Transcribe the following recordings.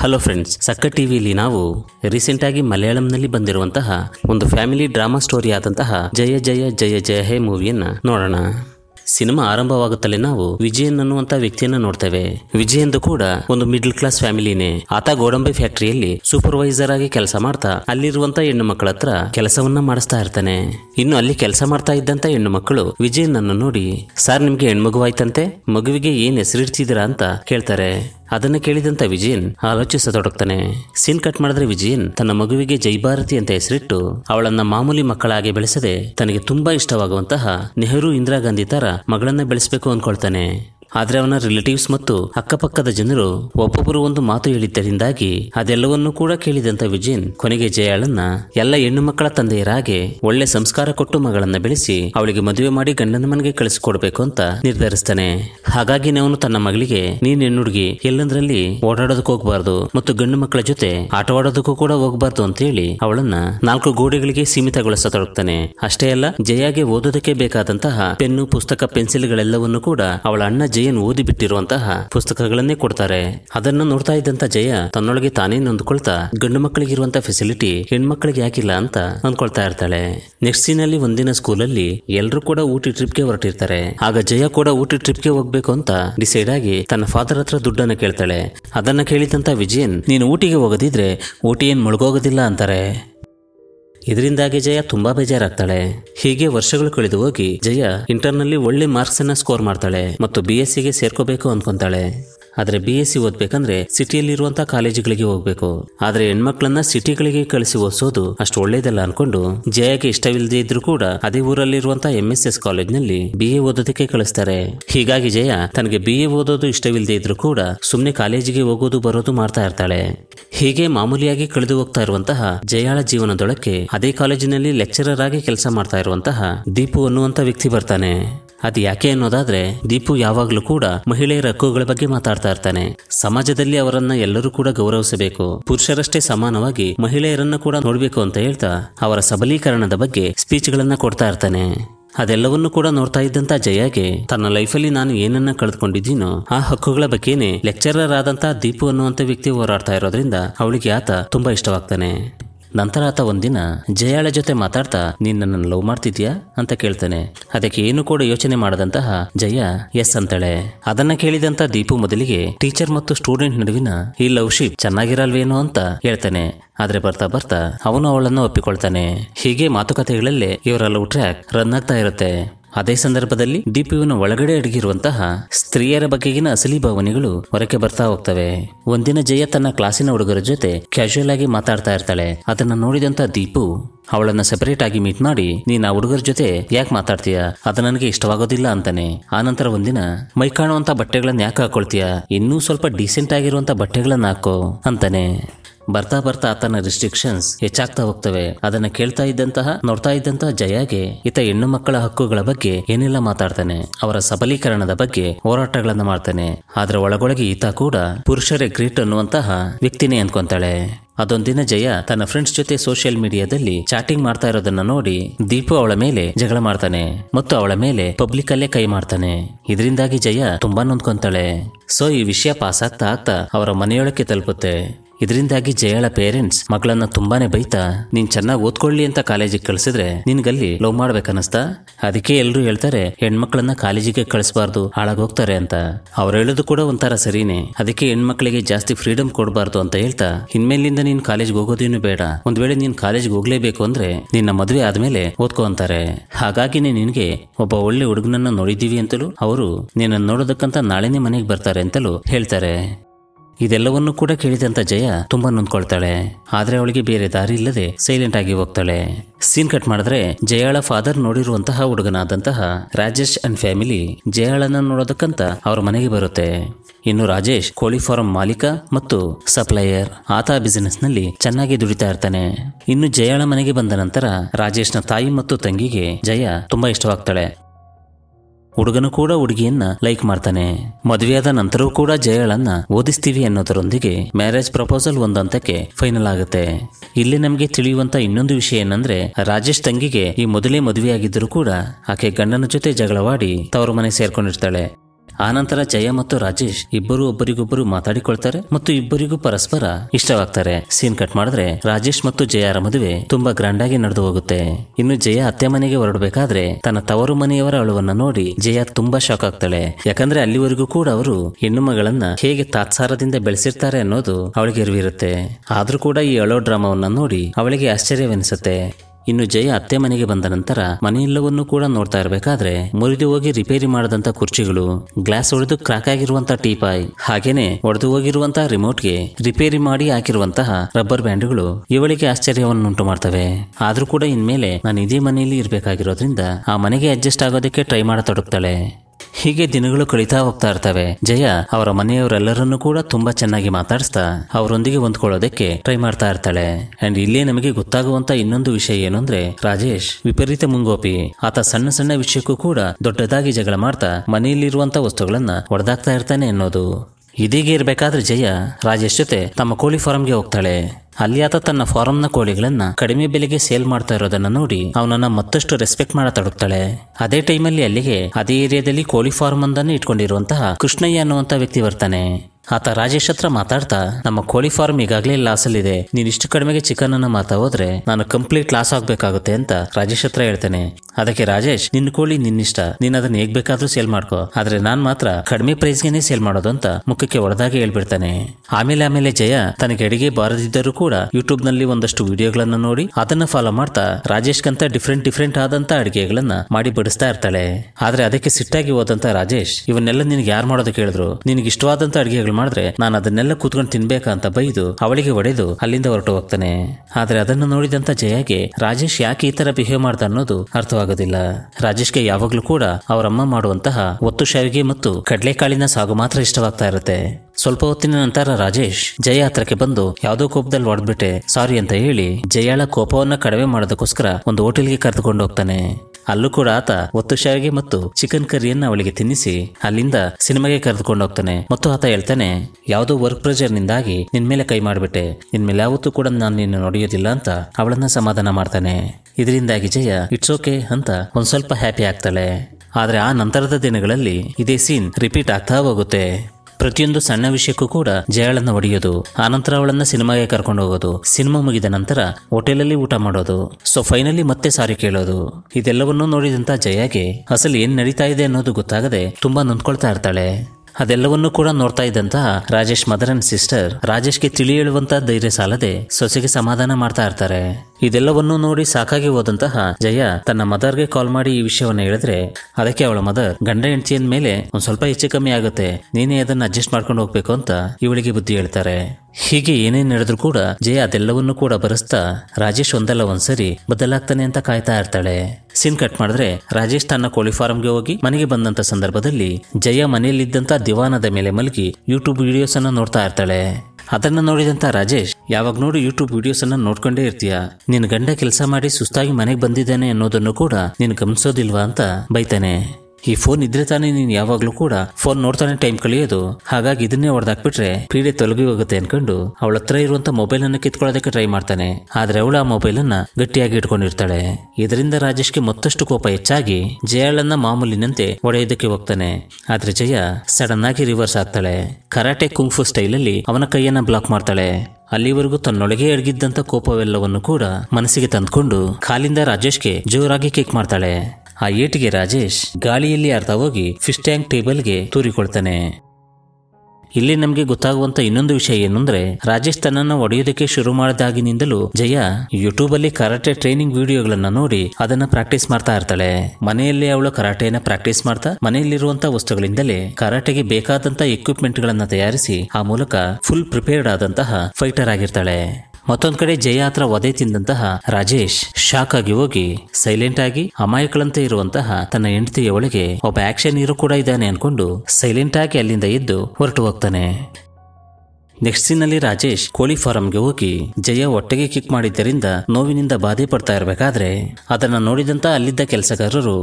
hello friends ಸಕ್ಕ ಟಿವಿಯಲ್ಲಿ ನಾವು recent ಆಗಿ ಮಲಯಾಳಂನಲ್ಲಿ ಬಂದಿರುವಂತಹ ಒಂದು ಫ್ಯಾಮಿಲಿ ಡ್ರಾಮಾ ಸ್ಟೋರಿ ಆದಂತಹ ಜಯ ಜಯ ಜಯ ಜಯ ಹೇ ಮೂವಿಯನ್ನ ನೋಡೋಣ ಸಿನಿಮಾ ಆರಂಭವಾಗುತ್ತಲೇ ನಾವು ವಿಜಯನ್ ಅನ್ನುವಂತ ವ್ಯಕ್ತಿಯನ್ನ ನೋಡ್ತೇವೆ ವಿಜಯಂದು ಕೂಡ ಒಂದು ಮಿಡ್ಲ್ ಕ್ಲಾಸ್ ಫ್ಯಾಮಿಲಿನೇ ಆತ ಗೋಡಂಬಿ ಫ್ಯಾಕ್ಟರಿಯಲ್ಲಿ ಸೂಪರ್ವೈಸರ್ ಆಗಿ ಕೆಲಸ ಮಾಡ್ತಾ ಅಲ್ಲಿರುವಂತ ಹೆಣ್ಣು ಮಕ್ಕಳ ಹತ್ರ ಕೆಲಸವನ್ನ ಮಾಡಿಸ್ತಾ ಇರ್ತಾನೆ ಇನ್ನು ಅಲ್ಲಿ ಕೆಲಸ ಮಾಡ್ತಾ ಇದ್ದಂತ ಹೆಣ್ಣು ಮಕ್ಕಳು ವಿಜಯನ್ ನೋಡಿ ಸರ್ ನಿಮ್ಗೆ ಹೆಣ್ಮಗು ಮಗುವಿಗೆ ಏನ್ ಹೆಸರಿಡ್ತಿದ್ದೀರಾ ಅಂತ ಕೇಳ್ತಾರೆ ಅದನ್ನು ಕೇಳಿದಂತ ವಿಜಯನ್ ಆಲೋಚಿಸತೊಡಗ್ತಾನೆ ಸೀನ್ ಕಟ್ ಮಾಡಿದ್ರೆ ವಿಜಯನ್ ತನ್ನ ಮಗುವಿಗೆ ಜೈಭಾರತಿ ಅಂತ ಹೆಸರಿಟ್ಟು ಅವಳನ್ನ ಮಾಮೂಲಿ ಮಕ್ಕಳಾಗಿ ಬೆಳೆಸದೆ ತನಗೆ ತುಂಬಾ ಇಷ್ಟವಾಗುವಂತಹ ನೆಹರು ಇಂದಿರಾ ಗಾಂಧಿ ತರ ಮಗಳನ್ನ ಬೆಳೆಸಬೇಕು ಅನ್ಕೊಳ್ತಾನೆ ಆದರೆ ಅವನ ರಿಲೇಟಿವ್ಸ್ ಮತ್ತು ಅಕ್ಕಪಕ್ಕದ ಜನರು ಒಬ್ಬೊಬ್ಬರು ಒಂದು ಮಾತು ಹೇಳಿದ್ದರಿಂದಾಗಿ ಅದೆಲ್ಲವನ್ನೂ ಕೂಡ ಕೇಳಿದಂತ ವಿಜಯನ್ ಕೊನೆಗೆ ಜಯಾಳನ್ನ ಎಲ್ಲ ಹೆಣ್ಣು ಮಕ್ಕಳ ತಂದೆಯರಾಗೆ ಒಳ್ಳೆ ಸಂಸ್ಕಾರ ಕೊಟ್ಟು ಮಗಳನ್ನ ಬೆಳೆಸಿ ಅವಳಿಗೆ ಮದುವೆ ಮಾಡಿ ಗಂಡನ ಮನೆಗೆ ಕಳಿಸಿಕೊಡ್ಬೇಕು ಅಂತ ನಿರ್ಧರಿಸ್ತಾನೆ ಹಾಗಾಗಿ ಅವನು ತನ್ನ ಮಗಳಿಗೆ ನೀನ್ ಹೆಣ್ಣುಡುಗಿ ಎಲ್ಲಂದ್ರಲ್ಲಿ ಓಡಾಡೋದಕ್ಕೆ ಹೋಗ್ಬಾರ್ದು ಮತ್ತು ಗಂಡು ಮಕ್ಕಳ ಜೊತೆ ಆಟವಾಡೋದಕ್ಕೂ ಕೂಡ ಹೋಗ್ಬಾರ್ದು ಅಂತ ಹೇಳಿ ಅವಳನ್ನ ನಾಲ್ಕು ಗೋಡೆಗಳಿಗೆ ಸೀಮಿತಗೊಳಿಸತೊಡಗ್ತಾನೆ ಅಷ್ಟೇ ಅಲ್ಲ ಜಯಾಗೆ ಓದೋದಕ್ಕೆ ಬೇಕಾದಂತಹ ಪೆನ್ನು ಪುಸ್ತಕ ಪೆನ್ಸಿಲ್ಗಳೆಲ್ಲವನ್ನು ಕೂಡ ಅವಳ ಅಣ್ಣ ಜಯನ್ ಓದಿ ಬಿಟ್ಟಿರುವಂತಹ ಪುಸ್ತಕಗಳನ್ನೇ ಕೊಡ್ತಾರೆ ಅದನ್ನ ನೋಡ್ತಾ ಇದ್ದಂತ ಜಯ ತನ್ನೊಳಗೆ ತಾನೇ ನೊಂದ್ಕೊಳ್ತಾ ಗಂಡು ಮಕ್ಕಳಿಗಿರುವಂತ ಫೆಸಿಲಿಟಿ ಹೆಣ್ಮಕ್ಳಿಗೆ ಯಾಕಿಲ್ಲ ಅಂತ ಅಂದ್ಕೊಳ್ತಾ ಇರ್ತಾಳೆ ನೆಕ್ಸ್ಟ್ ಸೀನ್ ಅಲ್ಲಿ ಒಂದಿನ ಸ್ಕೂಲ್ ಅಲ್ಲಿ ಎಲ್ಲರೂ ಕೂಡ ಊಟಿ ಟ್ರಿಪ್ಗೆ ಹೊರಟಿರ್ತಾರೆ ಆಗ ಜಯ ಕೂಡ ಊಟಿ ಟ್ರಿಪ್ ಗೆ ಹೋಗ್ಬೇಕು ಅಂತ ಡಿಸೈಡ್ ಆಗಿ ತನ್ನ ಫಾದರ್ ಹತ್ರ ದುಡ್ಡನ್ನ ಕೇಳ್ತಾಳೆ ಅದನ್ನ ಕೇಳಿದಂತ ವಿಜಯನ್ ನೀನು ಊಟಿಗೆ ಹೋಗದಿದ್ರೆ ಊಟಿ ಏನ್ ಮುಳುಗೋಗೋದಿಲ್ಲ ಅಂತಾರೆ ಇದರಿಂದಾಗಿ ಜಯ ತುಂಬಾ ಬೇಜಾರಾಗ್ತಾಳೆ ಹೀಗೆ ವರ್ಷಗಳು ಕಳೆದು ಹೋಗಿ ಜಯ ಇಂಟರ್ನಲ್ಲಿ ಒಳ್ಳೆ ಮಾರ್ಕ್ಸ್ ಅನ್ನ ಸ್ಕೋರ್ ಮಾಡ್ತಾಳೆ ಮತ್ತು ಬಿ ಎಸ್ ಸಿಗೆ ಸೇರ್ಕೋಬೇಕು ಅನ್ಕೊಂತಾಳೆ ಆದರೆ ಬಿ ಎಸ್ ಸಿ ಓದ್ಬೇಕಂದ್ರೆ ಸಿಟಿಯಲ್ಲಿರುವಂತಹ ಕಾಲೇಜುಗಳಿಗೆ ಹೋಗ್ಬೇಕು ಆದ್ರೆ ಹೆಣ್ಮಕ್ಳನ್ನ ಸಿಟಿಗಳಿಗೆ ಕಳಿಸಿ ಓದಿಸೋದು ಅಷ್ಟು ಒಳ್ಳೇದಲ್ಲ ಅನ್ಕೊಂಡು ಜಯಕ್ಕೆ ಇಷ್ಟವಿಲ್ಲದೆ ಇದ್ರೂ ಕೂಡ ಅದೇ ಊರಲ್ಲಿರುವಂತಹ ಎಂ ಎಸ್ ಎಸ್ ಕಾಲೇಜ್ ನಲ್ಲಿ ಬಿ ಎ ಓದೋದಕ್ಕೆ ಕಳಿಸ್ತಾರೆ ಹೀಗಾಗಿ ಜಯ ತನಗೆ ಬಿ ಎ ಓದೋದು ಇಷ್ಟವಿಲ್ಲದೆ ಇದ್ರೂ ಕೂಡ ಸುಮ್ಮನೆ ಕಾಲೇಜಿಗೆ ಹೋಗೋದು ಬರೋದು ಮಾಡ್ತಾ ಇರ್ತಾಳೆ ಹೀಗೆ ಮಾಮೂಲಿಯಾಗಿ ಕಳೆದು ಹೋಗ್ತಾ ಇರುವಂತಹ ಜಯಾಳ ಜೀವನದೊಳಕ್ಕೆ ಅದೇ ಕಾಲೇಜಿನಲ್ಲಿ ಲೆಕ್ಚರರ್ ಆಗಿ ಕೆಲಸ ಮಾಡ್ತಾ ಇರುವಂತಹ ದೀಪು ಅನ್ನುವಂತ ವ್ಯಕ್ತಿ ಬರ್ತಾನೆ ಅದು ಯಾಕೆ ಅನ್ನೋದಾದ್ರೆ ದೀಪು ಯಾವಾಗಲೂ ಕೂಡ ಮಹಿಳೆಯರ ಹಕ್ಕುಗಳ ಬಗ್ಗೆ ಮಾತಾಡ್ತಾರೆ ಇರ್ತಾನೆ ಸಮಾಜದಲ್ಲಿ ಅವರನ್ನ ಎಲ್ಲರೂ ಕೂಡ ಗೌರವಿಸಬೇಕು ಪುರುಷರಷ್ಟೇ ಸಮಾನವಾಗಿ ಮಹಿಳೆಯರನ್ನ ಕೂಡ ನೋಡಬೇಕು ಅಂತ ಹೇಳ್ತಾ ಅವರ ಸಬಲೀಕರಣದ ಬಗ್ಗೆ ಸ್ಪೀಚ್ ಗಳನ್ನ ಕೊಡ್ತಾ ಇರ್ತಾನೆ ಅದೆಲ್ಲವನ್ನೂ ಕೂಡ ನೋಡ್ತಾ ಇದ್ದಂತ ಜಯಾಗೆ ತನ್ನ ಲೈಫಲ್ಲಿ ನಾನು ಏನನ್ನ ಕಳೆದುಕೊಂಡಿದ್ದೀನೋ ಆ ಹಕ್ಕುಗಳ ಬಗ್ಗೆನೆ ಲೆಕ್ಚರರ್ ಆದಂತಹ ದೀಪು ಅನ್ನುವಂತ ವ್ಯಕ್ತಿ ಹೋರಾಡ್ತಾ ಇರೋದ್ರಿಂದ ಅವಳಿಗೆ ಆತ ತುಂಬಾ ಇಷ್ಟವಾಗ್ತಾನೆ ನಂತರ ಆತ ಒಂದಿನ ಜಯಾಳ ಜೊತೆ ಮಾತಾಡ್ತಾ ನೀನ್ ನನ್ನನ್ನು ಲವ್ ಮಾಡ್ತಿದ್ಯಾ ಅಂತ ಕೇಳ್ತಾನೆ ಅದಕ್ಕೆ ಏನು ಕೂಡ ಯೋಚನೆ ಮಾಡದಂತಹ ಜಯ ಎಸ್ ಅಂತಾಳೆ ಅದನ್ನ ಕೇಳಿದಂತ ದೀಪು ಮೊದಲಿಗೆ ಟೀಚರ್ ಮತ್ತು ಸ್ಟೂಡೆಂಟ್ ನಡುವಿನ ಈ ಲವ್ ಶಿಪ್ ಚೆನ್ನಾಗಿರಲ್ವೇನೋ ಅಂತ ಹೇಳ್ತಾನೆ ಆದ್ರೆ ಬರ್ತಾ ಬರ್ತಾ ಅವನು ಅವಳನ್ನು ಒಪ್ಪಿಕೊಳ್ತಾನೆ ಹೀಗೆ ಮಾತುಕತೆಗಳಲ್ಲೇ ಇವರ ಲವ್ ಟ್ರ್ಯಾಕ್ ರನ್ ಆಗ್ತಾ ಇರುತ್ತೆ ಅದೇ ಸಂದರ್ಭದಲ್ಲಿ ದೀಪುವಿನ ಒಳಗಡೆ ಅಡಗಿರುವಂತಹ ಸ್ತ್ರೀಯರ ಬಗೆಗಿನ ಅಸಲಿ ಭಾವನೆಗಳು ಹೊರಕ್ಕೆ ಬರ್ತಾ ಹೋಗ್ತವೆ ಒಂದಿನ ಜಯ ತನ್ನ ಕ್ಲಾಸಿನ ಹುಡುಗರ ಜೊತೆ ಕ್ಯಾಶುಯಲ್ ಆಗಿ ಮಾತಾಡ್ತಾ ಇರ್ತಾಳೆ ಅದನ್ನ ನೋಡಿದಂತ ದೀಪು ಅವಳನ್ನ ಸೆಪರೇಟ್ ಆಗಿ ಮೀಟ್ ಮಾಡಿ ನೀನ್ ಆ ಹುಡುಗರ ಜೊತೆ ಯಾಕೆ ಮಾತಾಡ್ತೀಯ ಅದು ನನಗೆ ಇಷ್ಟವಾಗೋದಿಲ್ಲ ಅಂತಾನೆ ಆನಂತರ ಒಂದಿನ ಮೈ ಕಾಣುವಂತ ಬಟ್ಟೆಗಳನ್ನ ಯಾಕೆ ಹಾಕೊಳ್ತೀಯ ಇನ್ನೂ ಸ್ವಲ್ಪ ಡೀಸೆಂಟ್ ಆಗಿರುವಂತ ಬಟ್ಟೆಗಳನ್ನ ಹಾಕೋ ಅಂತಾನೆ ಬರ್ತಾ ಬರ್ತಾ ಆತನ ರಿಸ್ಟ್ರಿಕ್ಷನ್ಸ್ ಹೆಚ್ಚಾಗ್ತಾ ಹೋಗ್ತವೆ ಅದನ್ನ ಕೇಳ್ತಾ ಇದ್ದಂತಹ ನೋಡ್ತಾ ಇದ್ದಂತಹ ಜಯಾಗೆ ಈತ ಹೆಣ್ಣು ಮಕ್ಕಳ ಹಕ್ಕುಗಳ ಬಗ್ಗೆ ಏನೆಲ್ಲ ಮಾತಾಡ್ತಾನೆ ಅವರ ಸಬಲೀಕರಣದ ಬಗ್ಗೆ ಹೋರಾಟಗಳನ್ನ ಮಾಡ್ತಾನೆ ಆದ್ರ ಒಳಗೊಳಗೆ ಈತ ಕೂಡ ಪುರುಷರೇ ಗ್ರೀಟ್ ಅನ್ನುವಂತಹ ವ್ಯಕ್ತಿನೇ ಅನ್ಕೊಂತಾಳೆ ಅದೊಂದಿನ ಜಯ ತನ್ನ ಫ್ರೆಂಡ್ಸ್ ಜೊತೆ ಸೋಷಿಯಲ್ ಮೀಡಿಯಾದಲ್ಲಿ ಚಾಟಿಂಗ್ ಮಾಡ್ತಾ ಇರೋದನ್ನ ನೋಡಿ ದೀಪು ಅವಳ ಮೇಲೆ ಜಗಳ ಮಾಡ್ತಾನೆ ಮತ್ತು ಅವಳ ಮೇಲೆ ಪಬ್ಲಿಕ್ ಅಲ್ಲೇ ಕೈ ಮಾಡ್ತಾನೆ ಇದರಿಂದಾಗಿ ಜಯ ತುಂಬಾ ನೊಂದ್ಕೊಂತಾಳೆ ಸೊ ಈ ವಿಷಯ ಪಾಸ್ ಆಗ್ತಾ ಆಗ್ತಾ ಅವರ ಮನೆಯೊಳಕ್ಕೆ ತಲುಪುತ್ತೆ ಇದರಿಂದಾಗಿ ಜಯಳ ಪೇರೆಂಟ್ಸ್ ಮಗಳನ್ನ ತುಂಬಾನೇ ಬೈತಾ ನೀನ್ ಚೆನ್ನಾಗಿ ಓದ್ಕೊಳ್ಳಿ ಅಂತ ಕಾಲೇಜಿಗೆ ಕಳ್ಸಿದ್ರೆ ನಿನ್ಗಲ್ಲಿ ಲವ್ ಮಾಡ್ಬೇಕನ್ನಿಸ್ತಾ ಅದಕ್ಕೆ ಎಲ್ಲರೂ ಹೇಳ್ತಾರೆ ಹೆಣ್ಮಕ್ಳನ್ನ ಕಾಲೇಜಿಗೆ ಕಳಿಸಬಾರ್ದು ಹಾಳಾಗೋಗ್ತಾರೆ ಅಂತ ಅವ್ರು ಹೇಳೋದು ಕೂಡ ಒಂಥರ ಸರಿನೇ ಅದಕ್ಕೆ ಹೆಣ್ಮಕ್ಳಿಗೆ ಜಾಸ್ತಿ ಫ್ರೀಡಮ್ ಕೊಡಬಾರ್ದು ಅಂತ ಹೇಳ್ತಾ ಇನ್ಮೇಲಿಂದ ನೀನ್ ಕಾಲೇಜ್ಗೆ ಹೋಗೋದೇನು ಬೇಡ ಒಂದ್ ವೇಳೆ ನೀನ್ ಕಾಲೇಜ್ಗೆ ಹೋಗ್ಲೇಬೇಕು ಅಂದ್ರೆ ನಿನ್ನ ಮದುವೆ ಆದ್ಮೇಲೆ ಓದ್ಕೋ ಅಂತಾರೆ ಹಾಗಾಗಿನೇ ನಿನ್ಗೆ ಒಬ್ಬ ಒಳ್ಳೆ ಹುಡುಗನನ್ನ ನೋಡಿದ್ದೀವಿ ಅಂತಲೂ ಅವರು ನಿನ್ನ ನೋಡೋದಕ್ಕಂತ ನಾಳೆನೇ ಮನೆಗೆ ಬರ್ತಾರೆ ಅಂತಲೂ ಹೇಳ್ತಾರೆ ಇದೆಲ್ಲವನ್ನೂ ಕೂಡ ಕೇಳಿದಂತ ಜಯ ತುಂಬಾ ನೊಂದ್ಕೊಳ್ತಾಳೆ ಆದ್ರೆ ಅವಳಿಗೆ ಬೇರೆ ದಾರಿ ಇಲ್ಲದೆ ಸೈಲೆಂಟ್ ಆಗಿ ಹೋಗ್ತಾಳೆ ಸೀನ್ ಕಟ್ ಮಾಡಿದ್ರೆ ಜಯಾಳ ಫಾದರ್ ನೋಡಿರುವಂತಹ ಹುಡುಗನಾದಂತಹ ರಾಜೇಶ್ ಅಂಡ್ ಫ್ಯಾಮಿಲಿ ಜಯಾಳನ ನೋಡೋದಕ್ಕಂತ ಅವ್ರ ಮನೆಗೆ ಬರುತ್ತೆ ಇನ್ನು ರಾಜೇಶ್ ಕೋಳಿ ಫಾರಂ ಮಾಲೀಕ ಮತ್ತು ಸಪ್ಲೈಯರ್ ಆತ ಬಿಸಿನೆಸ್ ನಲ್ಲಿ ಚೆನ್ನಾಗಿ ದುಡಿತಾ ಇರ್ತಾನೆ ಇನ್ನು ಜಯಾಳ ಮನೆಗೆ ಬಂದ ನಂತರ ರಾಜೇಶ್ನ ತಾಯಿ ಮತ್ತು ತಂಗಿಗೆ ಜಯ ತುಂಬಾ ಇಷ್ಟವಾಗ್ತಾಳೆ ಹುಡುಗನು ಕೂಡ ಹುಡುಗಿಯನ್ನ ಲೈಕ್ ಮಾಡ್ತಾನೆ ಮದುವೆಯಾದ ನಂತರವೂ ಕೂಡ ಜಯಳನ್ನ ಓದಿಸ್ತೀವಿ ಅನ್ನೋದರೊಂದಿಗೆ ಮ್ಯಾರೇಜ್ ಪ್ರಪೋಸಲ್ ಒಂದಂತಕ್ಕೆ ಫೈನಲ್ ಆಗುತ್ತೆ ಇಲ್ಲಿ ನಮಗೆ ತಿಳಿಯುವಂತ ಇನ್ನೊಂದು ವಿಷಯ ಏನಂದ್ರೆ ರಾಜೇಶ್ ತಂಗಿಗೆ ಈ ಮೊದಲೇ ಮದುವೆಯಾಗಿದ್ದರೂ ಕೂಡ ಆಕೆ ಗಂಡನ ಜೊತೆ ಜಗಳವಾಡಿ ತವರು ಮನೆ ಸೇರ್ಕೊಂಡಿರ್ತಾಳೆ ಆನಂತರ ಜಯ ಮತ್ತು ರಾಜೇಶ್ ಇಬ್ಬರು ಒಬ್ಬರಿಗೊಬ್ಬರು ಮಾತಾಡಿಕೊಳ್ತಾರೆ ಮತ್ತು ಇಬ್ಬರಿಗೂ ಪರಸ್ಪರ ಇಷ್ಟವಾಗ್ತಾರೆ ಸೀನ್ ಕಟ್ ಮಾಡಿದ್ರೆ ರಾಜೇಶ್ ಮತ್ತು ಜಯಾರ ಮದುವೆ ತುಂಬಾ ಗ್ರಾಂಡ್ ಆಗಿ ನಡೆದು ಹೋಗುತ್ತೆ ಇನ್ನು ಜಯ ಅತ್ತೆ ಮನೆಗೆ ಹೊರಡಬೇಕಾದ್ರೆ ತನ್ನ ತವರು ಮನೆಯವರ ಅಳುವನ್ನ ನೋಡಿ ಜಯ ತುಂಬಾ ಶಾಕ್ ಆಗ್ತಾಳೆ ಯಾಕಂದ್ರೆ ಅಲ್ಲಿವರೆಗೂ ಕೂಡ ಅವರು ಹೆಣ್ಣು ಮಗಳನ್ನ ಹೇಗೆ ತಾತ್ಸಾರದಿಂದ ಬೆಳೆಸಿರ್ತಾರೆ ಅನ್ನೋದು ಅವಳಿಗೆ ಇರುವಿರುತ್ತೆ ಆದ್ರೂ ಕೂಡ ಈ ಅಳೋ ಡ್ರಾಮಾವನ್ನ ನೋಡಿ ಅವಳಿಗೆ ಆಶ್ಚರ್ಯವೆನಿಸುತ್ತೆ ಇನ್ನು ಜಯ ಅತ್ತೆ ಮನೆಗೆ ಬಂದ ನಂತರ ಮನೆಯಿಲ್ಲವನ್ನು ಕೂಡ ನೋಡ್ತಾ ಇರಬೇಕಾದ್ರೆ ಮುರಿದು ಹೋಗಿ ರಿಪೇರಿ ಮಾಡದಂತ ಕುರ್ಚಿಗಳು ಗ್ಲಾಸ್ ಒಡೆದು ಕ್ರಾಕ್ ಆಗಿರುವಂತಹ ಟೀಪಾಯ್ ಹಾಗೇನೆ ಒಡೆದು ಹೋಗಿರುವಂತಹ ರಿಮೋಟ್ಗೆ ರಿಪೇರಿ ಮಾಡಿ ಹಾಕಿರುವಂತಹ ರಬ್ಬರ್ ಬ್ಯಾಂಡ್ಗಳು ಇವಳಿಗೆ ಆಶ್ಚರ್ಯವನ್ನುಂಟು ಮಾಡ್ತವೆ ಆದ್ರೂ ಕೂಡ ಇನ್ಮೇಲೆ ನಾನು ಇದೇ ಮನೆಯಲ್ಲಿ ಇರಬೇಕಾಗಿರೋದ್ರಿಂದ ಆ ಮನೆಗೆ ಅಡ್ಜಸ್ಟ್ ಆಗೋದಕ್ಕೆ ಟ್ರೈ ಮಾಡತೊಡಗ್ತಾಳೆ ಹೀಗೆ ದಿನಗಳು ಕಳೀತಾ ಹೋಗ್ತಾ ಇರ್ತವೆ ಜಯ ಅವರ ಮನೆಯವರೆಲ್ಲರನ್ನು ಕೂಡ ತುಂಬಾ ಚೆನ್ನಾಗಿ ಮಾತಾಡಿಸ್ತಾ ಅವರೊಂದಿಗೆ ಹೊಂದ್ಕೊಳ್ಳೋದಕ್ಕೆ ಟ್ರೈ ಮಾಡ್ತಾ ಇರ್ತಾಳೆ ಅಂಡ್ ಇಲ್ಲೇ ನಮಗೆ ಗೊತ್ತಾಗುವಂತ ಇನ್ನೊಂದು ವಿಷಯ ಏನು ರಾಜೇಶ್ ವಿಪರೀತ ಮುಂಗೋಪಿ ಆತ ಸಣ್ಣ ಸಣ್ಣ ವಿಷಯಕ್ಕೂ ಕೂಡ ದೊಡ್ಡದಾಗಿ ಜಗಳ ಮಾಡ್ತಾ ಮನೆಯಲ್ಲಿರುವಂತ ವಸ್ತುಗಳನ್ನ ಒಡೆದಾಗ್ತಾ ಇರ್ತಾನೆ ಅನ್ನೋದು ಇದೀಗ ಇರಬೇಕಾದ್ರೆ ಜಯ ರಾಜೇಶ್ ಜೊತೆ ತಮ್ಮ ಕೋಳಿ ಫಾರಂಗೆ ಹೋಗ್ತಾಳೆ ಅಲ್ಲಿ ಆತ ತನ್ನ ಫಾರಂನ ಕೋಳಿಗಳನ್ನ ಕಡಿಮೆ ಬೆಲೆಗೆ ಸೇಲ್ ಮಾಡ್ತಾ ಇರೋದನ್ನ ನೋಡಿ ಅವನನ್ನ ಮತ್ತಷ್ಟು ರೆಸ್ಪೆಕ್ಟ್ ಮಾಡತೊಡಗ್ತಾಳೆ ಅದೇ ಟೈಮಲ್ಲಿ ಅಲ್ಲಿಗೆ ಅದೇ ಏರಿಯಾದಲ್ಲಿ ಕೋಳಿ ಫಾರ್ಮ್ ಒಂದನ್ನು ಇಟ್ಕೊಂಡಿರುವಂತಹ ಕೃಷ್ಣಯ್ಯ ಅನ್ನುವಂತ ವ್ಯಕ್ತಿ ಬರ್ತಾನೆ ಆತ ರಾಜೇಶ್ ಹತ್ರ ಮಾತಾಡ್ತಾ ನಮ್ಮ ಕೋಳಿ ಫಾರ್ಮ್ ಈಗಾಗಲೇ ಅಲ್ಲಿದೆ ನೀನ್ ಇಷ್ಟು ಕಡಿಮೆಗೆ ಚಿಕನ್ ಅನ್ನ ಮಾತಾ ಹೋದ್ರೆ ನಾನು ಕಂಪ್ಲೀಟ್ ಲಾಸ್ ಆಗ್ಬೇಕಾಗುತ್ತೆ ಅಂತ ರಾಜೇಶ್ ಹತ್ರ ಹೇಳ್ತೇನೆ ಅದಕ್ಕೆ ರಾಜೇಶ್ ನಿನ್ನ ಕೋಳಿ ಇಷ್ಟ ನೀನ್ ಅದನ್ನ ಹೇಗ್ ಬೇಕಾದ್ರೂ ಸೇಲ್ ಮಾಡ್ಕೋ ಆದ್ರೆ ನಾನ್ ಮಾತ್ರ ಕಡಿಮೆ ಪ್ರೈಸ್ಗೆನೆ ಸೇಲ್ ಮಾಡೋದು ಅಂತ ಮುಖಕ್ಕೆ ಹೊಡೆದಾಗೆ ಹೇಳ್ಬಿಡ್ತಾನೆ ಆಮೇಲೆ ಆಮೇಲೆ ಜಯ ತನಗೆ ಅಡಿಗೆ ಬಾರದಿದ್ದರೂ ಕೂಡ ಯೂಟ್ಯೂಬ್ ನಲ್ಲಿ ಒಂದಷ್ಟು ವಿಡಿಯೋಗಳನ್ನ ನೋಡಿ ಅದನ್ನ ಫಾಲೋ ಮಾಡ್ತಾ ರಾಜೇಶ್ ಕಂತ ಡಿಫ್ರೆಂಟ್ ಡಿಫ್ರೆಂಟ್ ಆದಂತ ಅಡಿಗೆಗಳನ್ನ ಮಾಡಿ ಬಡಿಸ್ತಾ ಇರ್ತಾಳೆ ಆದ್ರೆ ಅದಕ್ಕೆ ಸಿಟ್ಟಾಗಿ ಹೋದಂತ ರಾಜೇಶ್ ಇವನ್ನೆಲ್ಲ ನಿನ್ಗೆ ಯಾರು ಮಾಡೋದಕ್ಕೆ ಕೇಳಿದ್ರು ನಿನ್ಗೆ ಇಷ್ಟವಾದಂತ ಅಡಿಗೆಗಳು ಮಾಡಿದ್ರೆ ನಾನು ಅದನ್ನೆಲ್ಲ ಕೂತ್ಕೊಂಡು ತಿನ್ಬೇಕಾ ಅಂತ ಬೈದು ಅವಳಿಗೆ ಒಡೆದು ಅಲ್ಲಿಂದ ಹೊರಟು ಹೋಗ್ತಾನೆ ಆದ್ರೆ ಅದನ್ನು ನೋಡಿದಂತ ಜಯಾಗೆ ರಾಜೇಶ್ ಯಾಕೆ ಈ ತರ ಬಿಹೇವ್ ಮಾಡ್ದ ಅನ್ನೋದು ಅರ್ಥವಾಗೋದಿಲ್ಲ ರಾಜೇಶ್ಗೆ ಯಾವಾಗ್ಲೂ ಕೂಡ ಅವರಮ್ಮ ಮಾಡುವಂತಹ ಒತ್ತು ಶಾವಿಗೆ ಮತ್ತು ಕಡಲೆಕಾಳಿನ ಸಾಗು ಮಾತ್ರ ಇಷ್ಟವಾಗ್ತಾ ಇರುತ್ತೆ ಸ್ವಲ್ಪ ಹೊತ್ತಿನ ನಂತರ ರಾಜೇಶ್ ಜಯ ಹತ್ರಕ್ಕೆ ಬಂದು ಯಾವುದೋ ಕೋಪದಲ್ಲಿ ಹೊಡೆದ್ಬಿಟ್ಟೆ ಸಾರಿ ಅಂತ ಹೇಳಿ ಜಯಾಳ ಕೋಪವನ್ನ ಕಡಿಮೆ ಮಾಡೋದಕ್ಕೋಸ್ಕರ ಒಂದು ಹೋಟೆಲ್ಗೆ ಕರೆದುಕೊಂಡು ಹೋಗ್ತಾನೆ ಅಲ್ಲೂ ಕೂಡ ಆತ ಒತ್ತು ಶಾವಿಗೆ ಮತ್ತು ಚಿಕನ್ ಕರಿಯನ್ನ ಅವಳಿಗೆ ತಿನ್ನಿಸಿ ಅಲ್ಲಿಂದ ಸಿನಿಮಾಗೆ ಕರೆದುಕೊಂಡು ಹೋಗ್ತಾನೆ ಮತ್ತು ಆತ ಹೇಳ್ತಾನೆ ಯಾವುದೋ ವರ್ಕ್ ಪ್ರೆಷರ್ ನಿಂದಾಗಿ ನಿನ್ ಮೇಲೆ ಕೈ ಮಾಡಿಬಿಟ್ಟೆ ನಿನ್ ಮೇಲೆ ಯಾವತ್ತೂ ಕೂಡ ನಾನು ನಿನ್ನ ನೋಡಿಯೋದಿಲ್ಲ ಅಂತ ಅವಳನ್ನ ಸಮಾಧಾನ ಮಾಡ್ತಾನೆ ಇದರಿಂದಾಗಿ ಜಯ ಇಟ್ಸ್ ಓಕೆ ಅಂತ ಒಂದ್ ಸ್ವಲ್ಪ ಹ್ಯಾಪಿ ಆಗ್ತಾಳೆ ಆದ್ರೆ ಆ ನಂತರದ ದಿನಗಳಲ್ಲಿ ಇದೇ ಸೀನ್ ರಿಪೀಟ್ ಆಗ್ತಾ ಹೋಗುತ್ತೆ ಪ್ರತಿಯೊಂದು ಸಣ್ಣ ವಿಷಯಕ್ಕೂ ಕೂಡ ಜಯಳನ್ನ ಹೊಡೆಯೋದು ಆನಂತರ ಅವಳನ್ನ ಸಿನಿಮಾಗೆ ಕರ್ಕೊಂಡು ಹೋಗೋದು ಸಿನಿಮಾ ಮುಗಿದ ನಂತರ ಹೋಟೆಲಲ್ಲಿ ಊಟ ಮಾಡೋದು ಸೊ ಫೈನಲಿ ಮತ್ತೆ ಸಾರಿ ಕೇಳೋದು ಇದೆಲ್ಲವನ್ನೂ ನೋಡಿದಂತ ಜಯಾಗೆ ಅಸಲು ಏನ್ ನಡೀತಾ ಇದೆ ಅನ್ನೋದು ಗೊತ್ತಾಗದೆ ತುಂಬಾ ನೊಂದ್ಕೊಳ್ತಾ ಇರ್ತಾಳೆ ಅದೆಲ್ಲವನ್ನೂ ಕೂಡ ನೋಡ್ತಾ ಇದ್ದಂತಹ ರಾಜೇಶ್ ಮದರ್ ಅಂಡ್ ಸಿಸ್ಟರ್ ರಾಜೇಶ್ಗೆ ತಿಳಿ ಹೇಳುವಂತಹ ಧೈರ್ಯ ಸಾಲದೆ ಸೊಸೆಗೆ ಸಮಾಧಾನ ಮಾಡ್ತಾ ಇರ್ತಾರೆ ಇದೆಲ್ಲವನ್ನೂ ನೋಡಿ ಸಾಕಾಗಿ ಹೋದಂತಹ ಜಯ ತನ್ನ ಮದರ್ ಗೆ ಕಾಲ್ ಮಾಡಿ ಈ ವಿಷಯವನ್ನ ಹೇಳಿದ್ರೆ ಅದಕ್ಕೆ ಅವಳ ಮದರ್ ಗಂಡ ಹೆಂಡತಿಯ ಮೇಲೆ ಒಂದ್ ಸ್ವಲ್ಪ ಹೆಚ್ಚು ಕಮ್ಮಿ ಆಗುತ್ತೆ ನೀನೇ ಅದನ್ನ ಅಡ್ಜಸ್ಟ್ ಮಾಡ್ಕೊಂಡು ಹೋಗ್ಬೇಕು ಅಂತ ಇವಳಿಗೆ ಬುದ್ಧಿ ಹೇಳ್ತಾರೆ ಹೀಗೆ ಏನೇನು ನಡೆದ್ರು ಕೂಡ ಜಯ ಅದೆಲ್ಲವನ್ನು ಕೂಡ ಬರೆಸ್ತಾ ರಾಜೇಶ್ ಒಂದಲ್ಲ ಒಂದ್ಸರಿ ಬದಲಾಗ್ತಾನೆ ಅಂತ ಕಾಯ್ತಾ ಇರ್ತಾಳೆ ಸಿನ್ ಕಟ್ ಮಾಡಿದ್ರೆ ರಾಜೇಶ್ ತನ್ನ ಕೋಳಿ ಫಾರಂಗೆ ಹೋಗಿ ಮನೆಗೆ ಬಂದಂತ ಸಂದರ್ಭದಲ್ಲಿ ಜಯ ಮನೆಯಲ್ಲಿದ್ದಂತ ದಿವಾನದ ಮೇಲೆ ಮಲಗಿ ಯೂಟ್ಯೂಬ್ ವಿಡಿಯೋಸ್ ಅನ್ನು ನೋಡ್ತಾ ಇರ್ತಾಳೆ ಅದನ್ನ ನೋಡಿದಂತ ರಾಜೇಶ್ ಯಾವಾಗ ನೋಡು ಯೂಟ್ಯೂಬ್ ಅನ್ನ ನೋಡ್ಕೊಂಡೇ ಇರ್ತೀಯ ನಿನ್ನ ಗಂಡ ಕೆಲಸ ಮಾಡಿ ಸುಸ್ತಾಗಿ ಮನೆಗೆ ಬಂದಿದ್ದಾನೆ ಅನ್ನೋದನ್ನು ಕೂಡ ನೀನು ಗಮನಿಸೋದಿಲ್ವಾ ಅಂತ ಬೈತಾನೆ ಈ ಫೋನ್ ಇದ್ರೆ ತಾನೇ ನೀನು ಯಾವಾಗ್ಲೂ ಕೂಡ ಫೋನ್ ನೋಡ್ತಾನೆ ಟೈಮ್ ಕಳೆಯೋದು ಹಾಗಾಗಿ ಇದನ್ನೇ ಹೊಡೆದಾಕ್ಬಿಟ್ರೆ ಕ್ರೀಡೆ ತೊಲಗಿ ಹೋಗುತ್ತೆ ಅನ್ಕೊಂಡು ಅವಳ ಹತ್ರ ಇರುವಂತ ಮೊಬೈಲ್ ಅನ್ನ ಕಿತ್ಕೊಳ್ಳೋದಕ್ಕೆ ಟ್ರೈ ಮಾಡ್ತಾನೆ ಆದ್ರೆ ಅವಳು ಆ ಮೊಬೈಲ್ ಅನ್ನ ಗಟ್ಟಿಯಾಗಿ ಇಟ್ಕೊಂಡಿರ್ತಾಳೆ ಇದರಿಂದ ರಾಜೇಶ್ಗೆ ಮತ್ತಷ್ಟು ಕೋಪ ಹೆಚ್ಚಾಗಿ ಜಯಾಳನ್ನ ಮಾಮೂಲಿನಂತೆ ಒಡೆಯೋದಕ್ಕೆ ಹೋಗ್ತಾನೆ ಆದ್ರೆ ಜಯ ಸಡನ್ ಆಗಿ ರಿವರ್ಸ್ ಆಗ್ತಾಳೆ ಕರಾಟೆ ಕುಂಫು ಸ್ಟೈಲ್ ಅಲ್ಲಿ ಅವನ ಕೈಯನ್ನ ಬ್ಲಾಕ್ ಮಾಡ್ತಾಳೆ ಅಲ್ಲಿವರೆಗೂ ತನ್ನೊಳಗೆ ಅಡಗಿದ್ದಂತ ಕೋಪವೆಲ್ಲವನ್ನು ಕೂಡ ಮನಸ್ಸಿಗೆ ತಂದ್ಕೊಂಡು ಕಾಲಿಂದ ರಾಜೇಶ್ಗೆ ಜೋರಾಗಿ ಕಿಕ್ ಮಾಡ್ತಾಳೆ ಆ ಏಟಿಗೆ ರಾಜೇಶ್ ಗಾಳಿಯಲ್ಲಿ ಅರ್ಧ ಹೋಗಿ ಫಿಶ್ ಟ್ಯಾಂಕ್ ಟೇಬಲ್ಗೆ ತೂರಿಕೊಳ್ತಾನೆ ಇಲ್ಲಿ ನಮಗೆ ಗೊತ್ತಾಗುವಂತ ಇನ್ನೊಂದು ವಿಷಯ ಏನಂದ್ರೆ ರಾಜೇಶ್ ತನ್ನನ್ನು ಒಡೆಯೋದಕ್ಕೆ ಶುರು ಮಾಡಿದಾಗಿನಿಂದಲೂ ಜಯ ಯೂಟ್ಯೂಬ್ ಅಲ್ಲಿ ಕರಾಟೆ ಟ್ರೈನಿಂಗ್ ವಿಡಿಯೋಗಳನ್ನು ನೋಡಿ ಅದನ್ನ ಪ್ರಾಕ್ಟೀಸ್ ಮಾಡ್ತಾ ಇರ್ತಾಳೆ ಮನೆಯಲ್ಲಿ ಅವಳು ಕರಾಟೆಯನ್ನು ಪ್ರಾಕ್ಟೀಸ್ ಮಾಡ್ತಾ ಮನೆಯಲ್ಲಿರುವಂತ ವಸ್ತುಗಳಿಂದಲೇ ಕರಾಟೆಗೆ ಬೇಕಾದಂತಹ ಎಕ್ವಿಪ್ಮೆಂಟ್ಗಳನ್ನು ತಯಾರಿಸಿ ಆ ಮೂಲಕ ಫುಲ್ ಪ್ರಿಪೇರ್ಡ್ ಆದಂತಹ ಫೈಟರ್ ಆಗಿರ್ತಾಳೆ ಮತ್ತೊಂದು ಕಡೆ ಜಯ ಹತ್ರ ವಧೆ ತಿಂದಂತಹ ರಾಜೇಶ್ ಶಾಕ್ ಆಗಿ ಹೋಗಿ ಸೈಲೆಂಟ್ ಆಗಿ ಅಮಾಯಕಳಂತೆ ಇರುವಂತಹ ತನ್ನ ಹೆಂಡತಿಯ ಒಳಗೆ ಒಬ್ಬ ಆಕ್ಷನ್ ಹೀರೋ ಕೂಡ ಇದ್ದಾನೆ ಅನ್ಕೊಂಡು ಸೈಲೆಂಟ್ ಆಗಿ ಅಲ್ಲಿಂದ ಎದ್ದು ಹೊರಟು ಹೋಗ್ತಾನೆ ನೆಕ್ಸ್ಟಿನಲ್ಲಿ ರಾಜೇಶ್ ಕೋಳಿ ಫಾರಂಗೆ ಹೋಗಿ ಜಯ ಒಟ್ಟಿಗೆ ಕಿಕ್ ಮಾಡಿದ್ದರಿಂದ ನೋವಿನಿಂದ ಬಾಧೆ ಪಡ್ತಾ ಇರಬೇಕಾದ್ರೆ ಅದನ್ನ ನೋಡಿದಂತ ಅಲ್ಲಿದ್ದ ಕೆಲಸಗಾರರು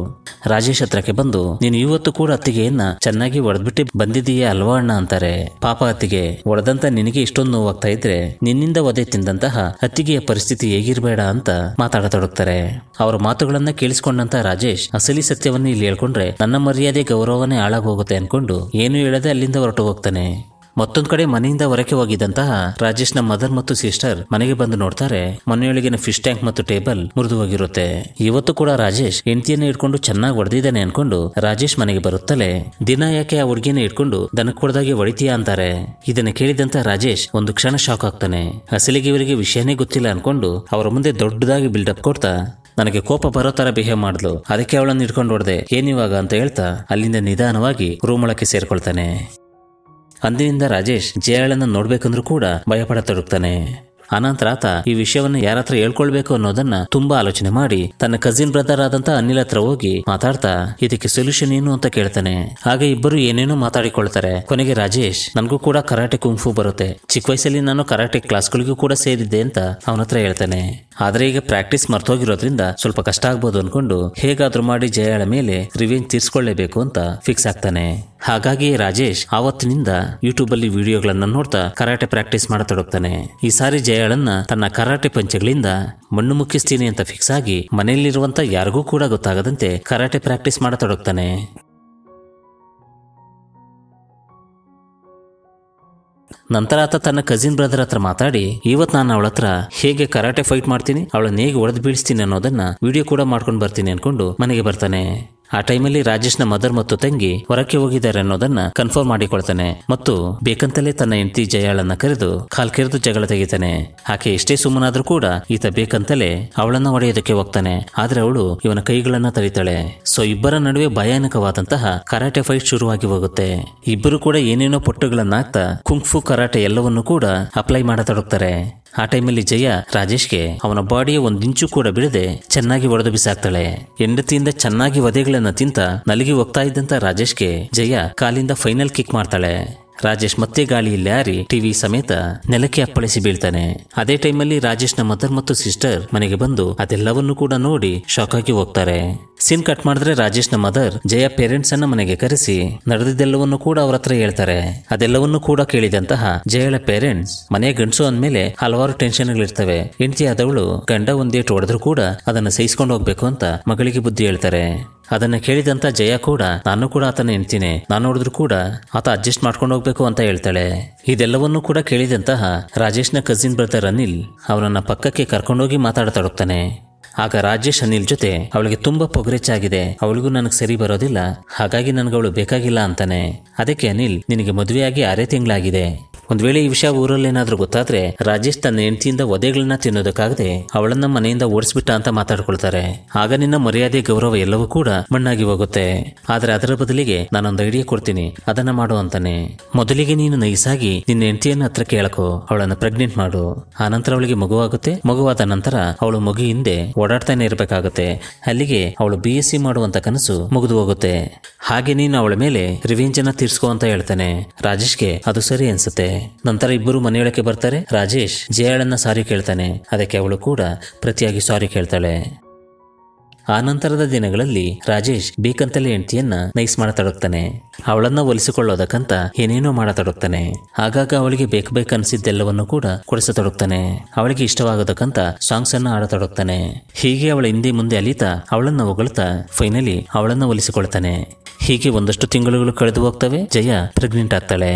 ರಾಜೇಶ್ ಹತ್ರಕ್ಕೆ ಬಂದು ನೀನು ಇವತ್ತು ಕೂಡ ಅತ್ತಿಗೆಯನ್ನ ಚೆನ್ನಾಗಿ ಒಡೆದ್ಬಿಟ್ಟು ಬಂದಿದೀಯಾ ಅಲ್ವಾ ಅಣ್ಣ ಅಂತಾರೆ ಪಾಪ ಅತ್ತಿಗೆ ಒಡೆದಂತ ನಿನಗೆ ಇಷ್ಟೊಂದು ನೋವಾಗ್ತಾ ಇದ್ರೆ ನಿನ್ನಿಂದ ಒದೆ ತಿಂದಂತಹ ಅತ್ತಿಗೆಯ ಪರಿಸ್ಥಿತಿ ಹೇಗಿರ್ಬೇಡ ಅಂತ ಮಾತಾಡತೊಡಗ್ತಾರೆ ಅವರ ಮಾತುಗಳನ್ನ ಕೇಳಿಸಿಕೊಂಡಂತ ರಾಜೇಶ್ ಅಸಲಿ ಸತ್ಯವನ್ನು ಇಲ್ಲಿ ಹೇಳ್ಕೊಂಡ್ರೆ ನನ್ನ ಮರ್ಯಾದೆ ಗೌರವನೇ ಹಾಳಾಗೋಗುತ್ತೆ ಅನ್ಕೊಂಡು ಏನು ಹೇಳದೆ ಅಲ್ಲಿಂದ ಹೊರಟು ಹೋಗ್ತಾನೆ ಮತ್ತೊಂದು ಕಡೆ ಮನೆಯಿಂದ ಹೊರಕೆ ಹೋಗಿದ್ದಂತಹ ರಾಜೇಶ್ನ ಮದರ್ ಮತ್ತು ಸಿಸ್ಟರ್ ಮನೆಗೆ ಬಂದು ನೋಡ್ತಾರೆ ಮನೆಯೊಳಗಿನ ಫಿಶ್ ಟ್ಯಾಂಕ್ ಮತ್ತು ಟೇಬಲ್ ಮುರಿದು ಹೋಗಿರುತ್ತೆ ಇವತ್ತು ಕೂಡ ರಾಜೇಶ್ ಹೆಂಡತಿಯನ್ನು ಇಟ್ಕೊಂಡು ಚೆನ್ನಾಗಿ ಹೊಡೆದಿದ್ದಾನೆ ಅನ್ಕೊಂಡು ರಾಜೇಶ್ ಮನೆಗೆ ಬರುತ್ತಲೇ ದಿನ ಯಾಕೆ ಆ ಹುಡುಗಿಯನ್ನು ಇಟ್ಕೊಂಡು ದನಕ್ಕೆ ಕೊಡ್ದಾಗೆ ಹೊಡಿತೀಯಾ ಅಂತಾರೆ ಇದನ್ನ ಕೇಳಿದಂತ ರಾಜೇಶ್ ಒಂದು ಕ್ಷಣ ಶಾಕ್ ಆಗ್ತಾನೆ ಅಸಲಿಗೆ ಇವರಿಗೆ ವಿಷಯನೇ ಗೊತ್ತಿಲ್ಲ ಅನ್ಕೊಂಡು ಅವರ ಮುಂದೆ ದೊಡ್ಡದಾಗಿ ಬಿಲ್ಡಪ್ ಕೊಡ್ತಾ ನನಗೆ ಕೋಪ ಬರೋ ತರ ಬಿಹೇವ್ ಮಾಡ್ಲು ಅದಕ್ಕೆ ಅವಳನ್ನು ಇಟ್ಕೊಂಡು ಹೊಡೆದೆ ಏನಿವಾಗ ಅಂತ ಹೇಳ್ತಾ ಅಲ್ಲಿಂದ ನಿಧಾನವಾಗಿ ರೂಮೊಳಕ್ಕೆ ಸೇರ್ಕೊಳ್ತಾನೆ ಅಂದಿನಿಂದ ರಾಜೇಶ್ ಜಯಾಳನ್ನ ನೋಡ್ಬೇಕಂದ್ರೂ ಕೂಡ ಭಯಪಡ ತೊಡಗ್ತಾನೆ ಅನಂತರ ಆತ ಈ ವಿಷಯವನ್ನು ಯಾರ ಹತ್ರ ಹೇಳ್ಕೊಳ್ಬೇಕು ಅನ್ನೋದನ್ನ ತುಂಬಾ ಆಲೋಚನೆ ಮಾಡಿ ತನ್ನ ಕಸಿನ್ ಬ್ರದರ್ ಆದಂತ ಅನಿಲ್ ಹತ್ರ ಹೋಗಿ ಮಾತಾಡ್ತಾ ಇದಕ್ಕೆ ಸೊಲ್ಯೂಷನ್ ಏನು ಅಂತ ಕೇಳ್ತಾನೆ ಹಾಗೆ ಇಬ್ಬರು ಏನೇನೋ ಮಾತಾಡಿಕೊಳ್ತಾರೆ ಕೊನೆಗೆ ರಾಜೇಶ್ ನನಗೂ ಕೂಡ ಕರಾಟೆ ಕುಂಫು ಬರುತ್ತೆ ಚಿಕ್ಕ ವಯಸ್ಸಲ್ಲಿ ನಾನು ಕರಾಟೆ ಕ್ಲಾಸ್ಗಳಿಗೂ ಕೂಡ ಸೇರಿದ್ದೆ ಅಂತ ಅವನ ಹತ್ರ ಹೇಳ್ತಾನೆ ಆದ್ರೆ ಈಗ ಪ್ರಾಕ್ಟೀಸ್ ಮರ್ತೋಗಿರೋದ್ರಿಂದ ಸ್ವಲ್ಪ ಕಷ್ಟ ಆಗ್ಬೋದು ಅನ್ಕೊಂಡು ಹೇಗಾದ್ರೂ ಮಾಡಿ ಜಯಾಳ ಮೇಲೆ ರಿವೆಂಜ್ ತೀರ್ಸ್ಕೊಳ್ಳೇಬೇಕು ಅಂತ ಫಿಕ್ಸ್ ಆಗ್ತಾನೆ ಹಾಗಾಗಿ ರಾಜೇಶ್ ಆವತ್ತಿನಿಂದ ಯೂಟ್ಯೂಬ್ ಅಲ್ಲಿ ವಿಡಿಯೋಗಳನ್ನ ನೋಡ್ತಾ ಕರಾಟೆ ಪ್ರಾಕ್ಟೀಸ್ ಮಾಡತೊಡಗ್ತಾನೆ ಈ ಸಾರಿ ಜಯ ತನ್ನ ಕರಾಟೆ ಪಂಚಗಳಿಂದ ಮಣ್ಣು ಮುಕ್ಕಿಸ್ತೀನಿ ಅಂತ ಫಿಕ್ಸ್ ಆಗಿ ಮನೆಯಲ್ಲಿರುವಂತ ಯಾರಿಗೂ ಕೂಡ ಗೊತ್ತಾಗದಂತೆ ಕರಾಟೆ ಪ್ರಾಕ್ಟೀಸ್ ಮಾಡತೊಡಗ್ತಾನೆ ನಂತರ ಆತ ತನ್ನ ಕಸಿನ್ ಬ್ರದರ್ ಹತ್ರ ಮಾತಾಡಿ ಇವತ್ ನಾನು ಅವಳ ಹತ್ರ ಹೇಗೆ ಕರಾಟೆ ಫೈಟ್ ಮಾಡ್ತೀನಿ ಅವಳನ್ನ ಹೇಗೆ ಒಡೆದು ಬೀಳಿಸ್ತೀನಿ ಅನ್ನೋದನ್ನ ವಿಡಿಯೋ ಕೂಡ ಮಾಡ್ಕೊಂಡು ಬರ್ತೀನಿ ಅನ್ಕೊಂಡು ಮನೆಗೆ ಬರ್ತಾನೆ ಆ ಟೈಮಲ್ಲಿ ರಾಜೇಶ್ನ ಮದರ್ ಮತ್ತು ತಂಗಿ ಹೊರಕ್ಕೆ ಹೋಗಿದ್ದಾರೆ ಅನ್ನೋದನ್ನ ಕನ್ಫರ್ಮ್ ಮಾಡಿಕೊಳ್ತಾನೆ ಮತ್ತು ಬೇಕಂತಲೇ ತನ್ನ ಹೆಂಡತಿ ಜಯಾಳನ್ನ ಕರೆದು ಕಾಲ್ ಕೆರೆದು ಜಗಳ ತೆಗಿತಾನೆ ಆಕೆ ಎಷ್ಟೇ ಸುಮ್ಮನಾದ್ರೂ ಕೂಡ ಈತ ಬೇಕಂತಲೇ ಅವಳನ್ನ ಒಡೆಯೋದಕ್ಕೆ ಹೋಗ್ತಾನೆ ಆದ್ರೆ ಅವಳು ಇವನ ಕೈಗಳನ್ನ ತಳಿತಾಳೆ ಸೊ ಇಬ್ಬರ ನಡುವೆ ಭಯಾನಕವಾದಂತಹ ಕರಾಟೆ ಫೈಟ್ ಶುರುವಾಗಿ ಹೋಗುತ್ತೆ ಇಬ್ಬರು ಕೂಡ ಏನೇನೋ ಪೊಟ್ಟುಗಳನ್ನ ಹಾಕ್ತಾ ಕುಂಕ್ಫು ಕರಾಟೆ ಎಲ್ಲವನ್ನೂ ಕೂಡ ಅಪ್ಲೈ ಮಾಡತೊಡಗ್ತಾರೆ ಆ ಟೈಮಲ್ಲಿ ಜಯ ರಾಜೇಶ್ಗೆ ಅವನ ಬಾಡಿಯ ಒಂದಿಂಚು ಕೂಡ ಬಿಡದೆ ಚೆನ್ನಾಗಿ ಒಡೆದು ಬಿಸಾಕ್ತಾಳೆ ಹೆಂಡತಿಯಿಂದ ಚೆನ್ನಾಗಿ ವಧೆಗಳನ್ನ ತಿಂತ ನಲಗಿ ಹೋಗ್ತಾ ಇದ್ದಂತ ರಾಜೇಶ್ಗೆ ಜಯ ಕಾಲಿಂದ ಫೈನಲ್ ಕಿಕ್ ಮಾಡ್ತಾಳೆ ರಾಜೇಶ್ ಮತ್ತೆ ಗಾಳಿಯಲ್ಲಿ ಹಾರಿ ಟಿವಿ ಸಮೇತ ನೆಲಕ್ಕೆ ಅಪ್ಪಳಿಸಿ ಬೀಳ್ತಾನೆ ಅದೇ ಟೈಮಲ್ಲಿ ರಾಜೇಶ್ನ ಮದರ್ ಮತ್ತು ಸಿಸ್ಟರ್ ಮನೆಗೆ ಬಂದು ಅದೆಲ್ಲವನ್ನೂ ಕೂಡ ನೋಡಿ ಶಾಕ್ ಆಗಿ ಹೋಗ್ತಾರೆ ಸೀನ್ ಕಟ್ ಮಾಡಿದ್ರೆ ರಾಜೇಶ್ ನ ಮದರ್ ಜಯ ಪೇರೆಂಟ್ಸ್ ಅನ್ನ ಮನೆಗೆ ಕರೆಸಿ ನಡೆದಿದ್ದೆಲ್ಲವನ್ನು ಕೂಡ ಅವರ ಹತ್ರ ಹೇಳ್ತಾರೆ ಅದೆಲ್ಲವನ್ನು ಕೂಡ ಕೇಳಿದಂತಹ ಜಯಳ ಪೇರೆಂಟ್ಸ್ ಮನೆ ಗಂಡಸು ಅಂದ್ಮೇಲೆ ಹಲವಾರು ಟೆನ್ಷನ್ ಇರ್ತವೆ ಹೆಂಡತಿ ಆದವಳು ಗಂಡ ಒಂದೇಟ್ ಹೊಡೆದ್ರು ಕೂಡ ಅದನ್ನ ಸಹಿಸಿಕೊಂಡು ಹೋಗ್ಬೇಕು ಅಂತ ಮಗಳಿಗೆ ಬುದ್ಧಿ ಹೇಳ್ತಾರೆ ಅದನ್ನ ಕೇಳಿದಂತ ಜಯ ಕೂಡ ನಾನು ಕೂಡ ಆತನ ಹೆಣ್ತೀನಿ ನಾನು ನೋಡಿದ್ರು ಕೂಡ ಆತ ಅಡ್ಜಸ್ಟ್ ಮಾಡ್ಕೊಂಡು ಹೋಗ್ಬೇಕು ಅಂತ ಹೇಳ್ತಾಳೆ ಇದೆಲ್ಲವನ್ನೂ ಕೂಡ ಕೇಳಿದಂತಹ ರಾಜೇಶ್ನ ಕಸಿನ್ ಬರ್ದರ್ ಅನಿಲ್ ಅವನನ್ನ ಪಕ್ಕಕ್ಕೆ ಕರ್ಕೊಂಡೋಗಿ ಮಾತಾಡ್ತಾಡುತ್ತಾನೆ ಆಗ ರಾಜೇಶ್ ಅನಿಲ್ ಜೊತೆ ಅವಳಿಗೆ ತುಂಬಾ ಆಗಿದೆ ಅವಳಿಗೂ ನನಗೆ ಸರಿ ಬರೋದಿಲ್ಲ ಹಾಗಾಗಿ ನನಗೆ ಅವಳು ಬೇಕಾಗಿಲ್ಲ ಅಂತಾನೆ ಅದಕ್ಕೆ ಅನಿಲ್ ನಿನಗೆ ಮದುವೆಯಾಗಿ ಆರೇ ತಿಂಗಳಾಗಿದೆ ಒಂದ್ ವೇಳೆ ಈ ವಿಷಯ ಊರಲ್ಲೇನಾದ್ರೂ ಗೊತ್ತಾದ್ರೆ ರಾಜೇಶ್ ತನ್ನ ಹೆಂಡತಿಯಿಂದ ಒದೆಗಳನ್ನ ತಿನ್ನೋದಕ್ಕಾಗದೆ ಅವಳನ್ನ ಮನೆಯಿಂದ ಓಡಿಸ್ಬಿಟ್ಟ ಅಂತ ಮಾತಾಡ್ಕೊಳ್ತಾರೆ ಆಗ ನಿನ್ನ ಮರ್ಯಾದೆ ಗೌರವ ಎಲ್ಲವೂ ಕೂಡ ಮಣ್ಣಾಗಿ ಹೋಗುತ್ತೆ ಆದ್ರೆ ಅದರ ಬದಲಿಗೆ ನಾನೊಂದು ಐಡಿಯಾ ಕೊಡ್ತೀನಿ ಅದನ್ನ ಮಾಡು ಅಂತಾನೆ ಮೊದಲಿಗೆ ನೀನು ನೈಸಾಗಿ ನಿನ್ನ ಹೆಂಡತಿಯನ್ನ ಹತ್ರ ಕೇಳಕು ಅವಳನ್ನ ಪ್ರೆಗ್ನೆಂಟ್ ಮಾಡು ಆ ನಂತರ ಅವಳಿಗೆ ಮಗುವಾಗುತ್ತೆ ಮಗುವಾದ ನಂತರ ಅವಳು ಮಗು ಹಿಂದೆ ಓಡಾಡ್ತಾನೆ ಇರಬೇಕಾಗುತ್ತೆ ಅಲ್ಲಿಗೆ ಅವಳು ಬಿ ಎಸ್ ಸಿ ಮಾಡುವಂತ ಕನಸು ಮುಗಿದು ಹೋಗುತ್ತೆ ಹಾಗೆ ನೀನು ಅವಳ ಮೇಲೆ ರಿವೆಂಜ್ ಅನ್ನ ತೀರ್ಸ್ಕೊ ಅಂತ ಹೇಳ್ತಾನೆ ರಾಜೇಶ್ಗೆ ಅದು ಸರಿ ಅನ್ಸುತ್ತೆ ನಂತರ ಇಬ್ಬರು ಮನೆಯೊಳಕ್ಕೆ ಬರ್ತಾರೆ ರಾಜೇಶ್ ಜಯಳನ್ನ ಸಾರಿ ಕೇಳ್ತಾನೆ ಅದಕ್ಕೆ ಅವಳು ಕೂಡ ಪ್ರತಿಯಾಗಿ ಸಾರಿ ಕೇಳ್ತಾಳೆ ಆ ನಂತರದ ದಿನಗಳಲ್ಲಿ ರಾಜೇಶ್ ಬೇಕಂತಲೇ ಹೆಂಡತಿಯನ್ನ ನೈಸ್ ಮಾಡತೊಡಗ್ತಾನೆ ಅವಳನ್ನ ಒಲಿಸಿಕೊಳ್ಳೋದಕ್ಕಂತ ಏನೇನೋ ಮಾಡತೊಡಗ್ತಾನೆ ಆಗಾಗ ಅವಳಿಗೆ ಬೇಕು ಬೇಕನ್ಸಿದ್ದೆಲ್ಲವನ್ನು ಕೂಡ ಕೊಡಿಸತೊಡಗ್ತಾನೆ ಅವಳಿಗೆ ಇಷ್ಟವಾಗೋದಕ್ಕಂತ ಸಾಂಗ್ಸ್ ಅನ್ನ ಆಡತೊಡಗ್ತಾನೆ ಹೀಗೆ ಅವಳ ಹಿಂದೆ ಮುಂದೆ ಅಲಿತಾ ಅವಳನ್ನ ಹೊಗಳ್ತಾ ಫೈನಲಿ ಅವಳನ್ನ ಒಲಿಸಿಕೊಳ್ತಾನೆ ಹೀಗೆ ಒಂದಷ್ಟು ತಿಂಗಳುಗಳು ಕಳೆದು ಹೋಗ್ತವೆ ಜಯ ಪ್ರೆಗ್ನೆಂಟ್ ಆಗ್ತಾಳೆ